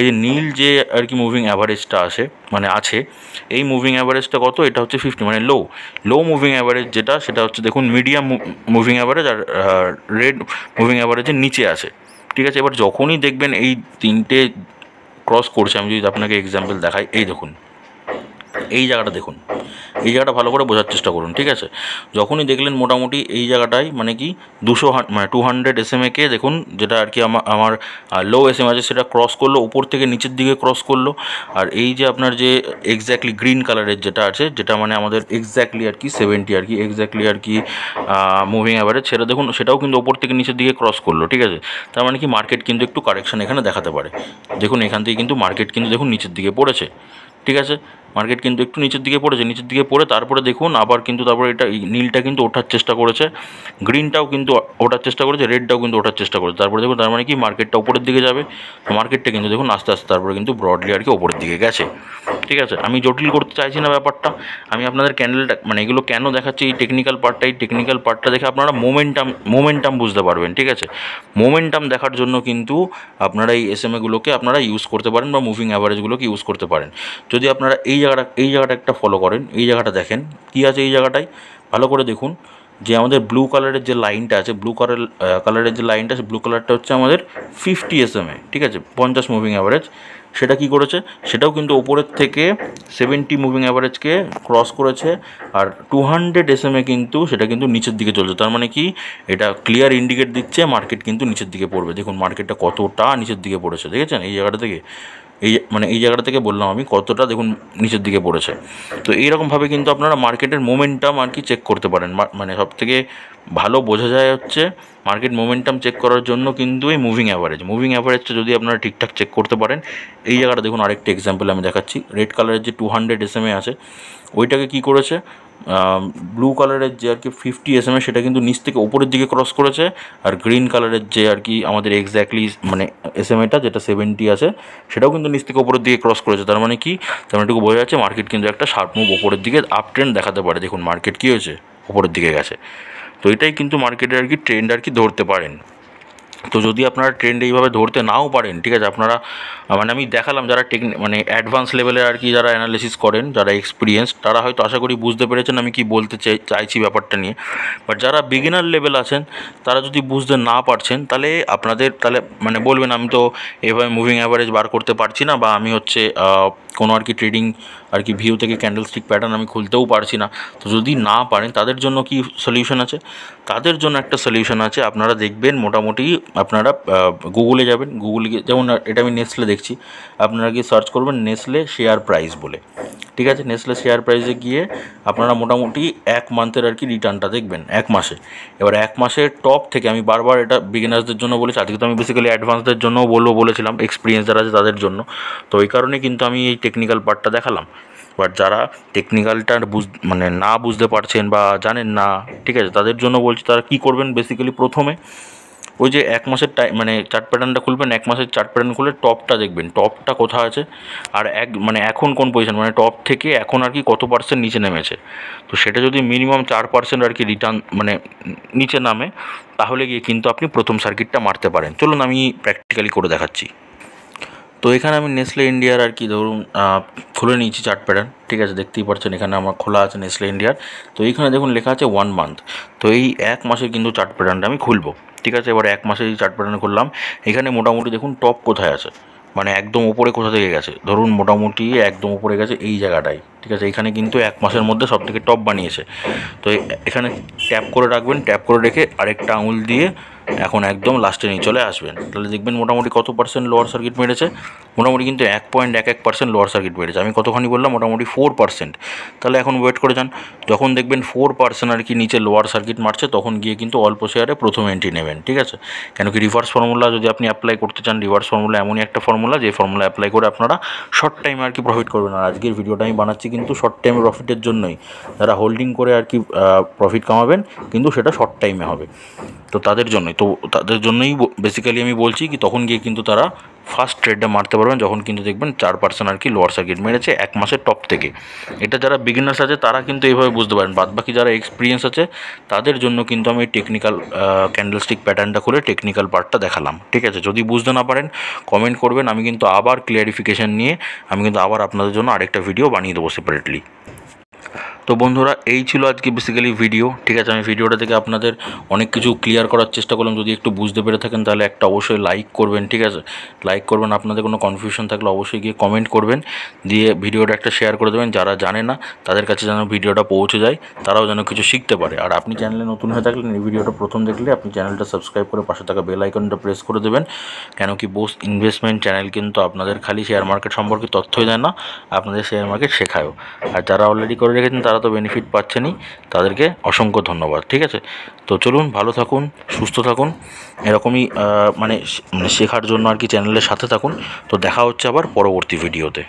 এই যে নীল যে আর কি মুভিং অ্যাভারেজটা আছে মানে আছে এই মুভিং অ্যাভারেজটা কত এটা হচ্ছে ফিফটি মানে লো লো মুভিং অ্যাভারেজ যেটা সেটা হচ্ছে দেখুন মিডিয়াম মুভিং অ্যাভারেজ আর রেড মুভিং অ্যাভারেজের নিচে আছে ঠিক আছে এবার যখনই দেখবেন এই তিনটে ক্রস করছে আমি যদি আপনাকে এক্সাম্পল দেখাই এই দেখুন এই জায়গাটা দেখুন এই জায়গাটা ভালো করে বোঝার চেষ্টা করুন ঠিক আছে যখনই দেখলেন মোটামুটি এই জায়গাটায় মানে কি দুশো মানে টু হান্ড্রেড এস এমএকে দেখুন যেটা আর কি আমার আমার লো এস এম আছে সেটা ক্রস করলো উপর থেকে নিচের দিকে ক্রস করলো আর এই যে আপনার যে এক্স্যাক্টলি গ্রিন কালারের যেটা আছে যেটা মানে আমাদের এক্স্যাক্টলি আর কি সেভেন্টি আর কি এক্স্যাক্টলি আর কি মুভিং অ্যাভারেজ সেটা দেখুন সেটাও কিন্তু ওপর থেকে নিচের দিকে ক্রস করলো ঠিক আছে তার মানে কি মার্কেট কিন্তু একটু কারেকশান এখানে দেখাতে পারে দেখুন এখান থেকে কিন্তু মার্কেট কিন্তু দেখুন নিচের দিকে পড়েছে ঠিক আছে মার্কেট কিন্তু একটু নিচের দিকে পড়েছে নিচের দিকে পড়ে তারপরে দেখুন আবার কিন্তু তারপরে এটা নীলটা কিন্তু ওঠার চেষ্টা করেছে গ্রিনটাও কিন্তু ওঠার চেষ্টা করেছে রেডটাও কিন্তু ওঠার চেষ্টা করেছে তারপরে দেখুন তার মানে কি মার্কেটটা উপরের দিকে যাবে মার্কেটটা কিন্তু দেখুন আস্তে আস্তে তারপরে কিন্তু ব্রডলি আর কি ওপরের দিকে গেছে ঠিক আছে আমি জটিল করতে চাইছি না ব্যাপারটা আমি আপনাদের ক্যান্ডেলটা মানে এগুলো কেন দেখাচ্ছি এই টেকনিক্যাল পার্টটা এই টেকনিক্যাল পার্টটা দেখে আপনারা মোমেন্টাম মোমেন্টাম বুঝতে পারবেন ঠিক আছে মোমেন্টাম দেখার জন্য কিন্তু আপনারা এই এস এম এগুলোকে আপনারা ইউজ করতে পারেন বা মুভিং অ্যাভারেজগুলোকে ইউজ করতে পারেন যদি আপনারা এই জায়গাটা এই জায়গাটা একটা ফলো করেন এই জায়গাটা দেখেন কি আছে এই জায়গাটায় ভালো করে দেখুন যে আমাদের ব্লু কালারের যে লাইনটা আছে ব্লু কালার কালারের যে লাইনটা আছে ব্লু কালারটা হচ্ছে আমাদের ফিফটি এস এম এ ঠিক আছে পঞ্চাশ মুভিং অ্যাভারেজ সেটা কি করেছে সেটাও কিন্তু ওপরের থেকে সেভেন্টি মুভিং অ্যাভারেজকে ক্রস করেছে আর two hundred S M A কিন্তু সেটা কিন্তু নিচের দিকে চলছে তার মানে কি এটা ক্লিয়ার ইন্ডিকেট দিচ্ছে মার্কেট কিন্তু নিচের দিকে পড়বে দেখুন মার্কেটটা কতটা নিচের দিকে পড়েছে দেখেছেন এই জায়গাটা থেকে এই মানে এই জায়গাটা থেকে বললাম আমি কতটা দেখুন নিচের দিকে পড়েছে তো এইরকমভাবে কিন্তু আপনারা মার্কেটের মোমেন্টাম আর কি চেক করতে পারেন মানে সবথেকে ভালো বোঝা যায় হচ্ছে মার্কেট মোমেন্টাম চেক করার জন্য কিন্তু এই মুভিং অ্যাভারেজ মুভিং অ্যাভারেজটা যদি আপনারা ঠিকঠাক চেক করতে পারেন এই জায়গাটা দেখুন আরেকটা এক্সাম্পল আমি দেখাচ্ছি রেড কালারের যে two hundred S M A আছে ওইটাকে কী করেছে ব্লু কালারের যে আর কি ফিফটি এস এম সেটা কিন্তু নিচ থেকে ওপরের দিকে ক্রস করেছে আর গ্রিন কালারের যে আর কি আমাদের এক্স্যাক্টলি মানে এস এম এটা যেটা সেভেন্টি আছে সেটাও কিন্তু নিচ থেকে ওপরের দিকে ক্রস করেছে তার মানে কি তার মানে বোঝা যাচ্ছে মার্কেট কিন্তু একটা শার্প মুভ ওপরের দিকে আপ ট্রেন্ড দেখাতে পারে দেখুন মার্কেট কী হয়েছে ওপরের দিকে গেছে তো এটাই কিন্তু মার্কেটের আর কি ট্রেন্ড আর কি ধরতে পারেন তো যদি আপনারা ট্রেন্ড এইভাবে ধরতে নাও পারেন ঠিক আছে আপনারা মানে আমি দেখালাম যারা টেকনি মানে অ্যাডভান্স লেভেলে আর কি যারা অ্যানালিসিস করেন যারা এক্সপিরিয়েন্স তারা হয়তো আশা করি বুঝতে পেরেছেন আমি কি বলতে চাইছি ব্যাপারটা নিয়ে বাট যারা বিগিনার লেভেল আছেন তারা যদি বুঝতে না পারছেন তাহলে আপনাদের তাহলে মানে বলবেন আমি তো এভাবে মুভিং অ্যাভারেজ বার করতে পারছি না বা আমি হচ্ছে কোনো আর কি ট্রেডিং আর কি ভিউ থেকে ক্যান্ডেল স্টিক প্যাটার্ন আমি খুলতেও পারছি না তো যদি না পারেন তাদের জন্য কি সলিউশন আছে তাদের জন্য একটা সলিউশন আছে আপনারা দেখবেন মোটামুটি আপনারা গুগলে যাবেন গুগলে যেমন এটা আমি নেসলে দেখছি আপনারা গিয়ে সার্চ করবেন নেসলে শেয়ার প্রাইস বলে ঠিক আছে নেসলে শেয়ার প্রাইসে গিয়ে আপনারা মোটামুটি এক মান্থের আর কি রিটার্নটা দেখবেন এক মাসে এবার এক মাসের টপ থেকে আমি বারবার এটা বিগিনার্সদের জন্য বলেছি আজকে তো আমি বেসিক্যালি অ্যাডভান্সদের জন্যও বলবো বলেছিলাম এক্সপিরিয়েন্স যারা আছে তাদের জন্য তো ওই কারণে কিন্তু আমি এই টেকনিক্যাল পার্টটা দেখালাম বাট যারা টেকনিক্যালটা বুঝ মানে না বুঝতে পারছেন বা জানেন না ঠিক আছে তাদের জন্য বলছি তারা কী করবেন বেসিক্যালি প্রথমে ওই যে এক মাসের টাইম মানে চার্ট প্যাটার্নটা খুলবেন এক মাসের চার্ট প্যাটার্ন খুলে টপটা দেখবেন টপটা কোথায় আছে আর এক মানে এখন কোন পজিশন মানে টপ থেকে এখন আর কি কত পার্সেন্ট নিচে নেমেছে তো সেটা যদি মিনিমাম চার পার্সেন্ট আর কি রিটার্ন মানে নিচে নামে তাহলে গিয়ে কিন্তু আপনি প্রথম সার্কিটটা মারতে পারেন চলুন আমি প্র্যাকটিক্যালি করে দেখাচ্ছি তো এখানে আমি নেসলে ইন্ডিয়ার আর কি ধরুন খুলে নিয়েছি চার্ট প্যাটার্ন ঠিক আছে দেখতেই পাচ্ছেন এখানে আমার খোলা আছে নেসলে ইন্ডিয়ার তো এইখানে দেখুন লেখা আছে ওয়ান মান্থ তো এই এক মাসের কিন্তু চার্ট প্যাটার্নটা আমি খুলবো ঠিক আছে এবার এক মাসের চার্ট প্যাটার্ন খুললাম এখানে মোটামুটি দেখুন টপ কোথায় আছে মানে একদম ওপরে কোথা থেকে গেছে ধরুন মোটামুটি একদম ওপরে গেছে এই জায়গাটাই ঠিক আছে এখানে কিন্তু এক মাসের মধ্যে সব থেকে টপ বানিয়েছে তো এখানে ট্যাপ করে রাখবেন ট্যাপ করে রেখে আরেকটা আঙুল দিয়ে এখন একদম লাস্টে নিয়ে চলে আসবেন তাহলে দেখবেন মোটামুটি কত পার্সেন্ট লোয়ার সার্কিট বেড়েছে মোটামুটি কিন্তু এক পয়েন্ট এক এক পার্সেন্ট লোয়ার সার্কিট বেড়েছে আমি কতখানি বললাম মোটামুটি ফোর পার্সেন্ট তাহলে এখন ওয়েট করে যান যখন দেখবেন ফোর পার্সেন্ট আর কি নিচে লোয়ার সার্কিট মারছে তখন গিয়ে কিন্তু অল্প শেয়ারে প্রথম এন্ট্রি নেবেন ঠিক আছে কেন কি রিভার্স ফর্মুলা যদি আপনি অ্যাপ্লাই করতে চান রিভার্স ফর্মুলা এমনই একটা ফর্মুলা যে ফর্মুলা অ্যাপ্লাই করে আপনারা শর্ট টাইমে আর কি প্রফিট করবেন আর আজকের ভিডিওটা আমি বানাচ্ছি কিন্তু শর্ট টাইমে প্রফিটের জন্যই যারা হোল্ডিং করে আর কি প্রফিট কামাবেন কিন্তু সেটা শর্ট টাইমে হবে তো তাদের জন্যই নয় তো তাদের জন্যই বেসিক্যালি আমি বলছি কি তখন গিয়ে কিন্তু তারা ফার্স্ট ট্রেডটা মারতে পারবেন যখন কিন্তু দেখবেন চার পার্সেন্ট আর কি লোয়ার সার্কিট মেরেছে এক মাসের টপ থেকে এটা যারা বিগিনার্স আছে তারা কিন্তু এইভাবে বুঝতে পারেন বাদ বাকি যারা এক্সপিরিয়েন্স আছে তাদের জন্য কিন্তু আমি টেকনিক্যাল ক্যান্ডেলস্টিক প্যাটার্নটা খুলে টেকনিক্যাল পার্টটা দেখালাম ঠিক আছে যদি বুঝতে না পারেন কমেন্ট করবেন আমি কিন্তু আবার ক্লিয়ারিফিকেশান নিয়ে আমি কিন্তু আবার আপনাদের জন্য আরেকটা ভিডিও বানিয়ে দেবো সেপারেটলি তো বন্ধুরা এই ছিল আজকে বেসিক্যালি ভিডিও ঠিক আছে আমি ভিডিওটা থেকে আপনাদের অনেক কিছু ক্লিয়ার করার চেষ্টা করলাম যদি একটু বুঝতে পেরে থাকেন তাহলে একটা অবশ্যই লাইক করবেন ঠিক আছে লাইক করবেন আপনাদের কোনো কনফিউশন থাকলে অবশ্যই গিয়ে কমেন্ট করবেন দিয়ে ভিডিওটা একটা শেয়ার করে দেবেন যারা জানে না তাদের কাছে যেন ভিডিওটা পৌঁছে যায় তারাও যেন কিছু শিখতে পারে আর আপনি চ্যানেলে নতুন হয়ে থাকলেন এই ভিডিওটা প্রথম দেখলে আপনি চ্যানেলটা সাবস্ক্রাইব করে পাশে থাকা বেল আইকনটা প্রেস করে দেবেন কেন কি বোস ইনভেস্টমেন্ট চ্যানেল কিন্তু আপনাদের খালি শেয়ার মার্কেট সম্পর্কে তথ্যই দেয় না আপনাদের শেয়ার মার্কেট শেখায়ও আর যারা অলরেডি করে রেখেছেন তারা তারা তো বেনিফিট পাচ্ছেনই তাদেরকে অসংখ্য ধন্যবাদ ঠিক আছে তো চলুন ভালো থাকুন সুস্থ থাকুন এরকমই মানে, মানে শেখার জন্য আর কি চ্যানেলের সাথে থাকুন তো দেখা হচ্ছে আবার পরবর্তী ভিডিওতে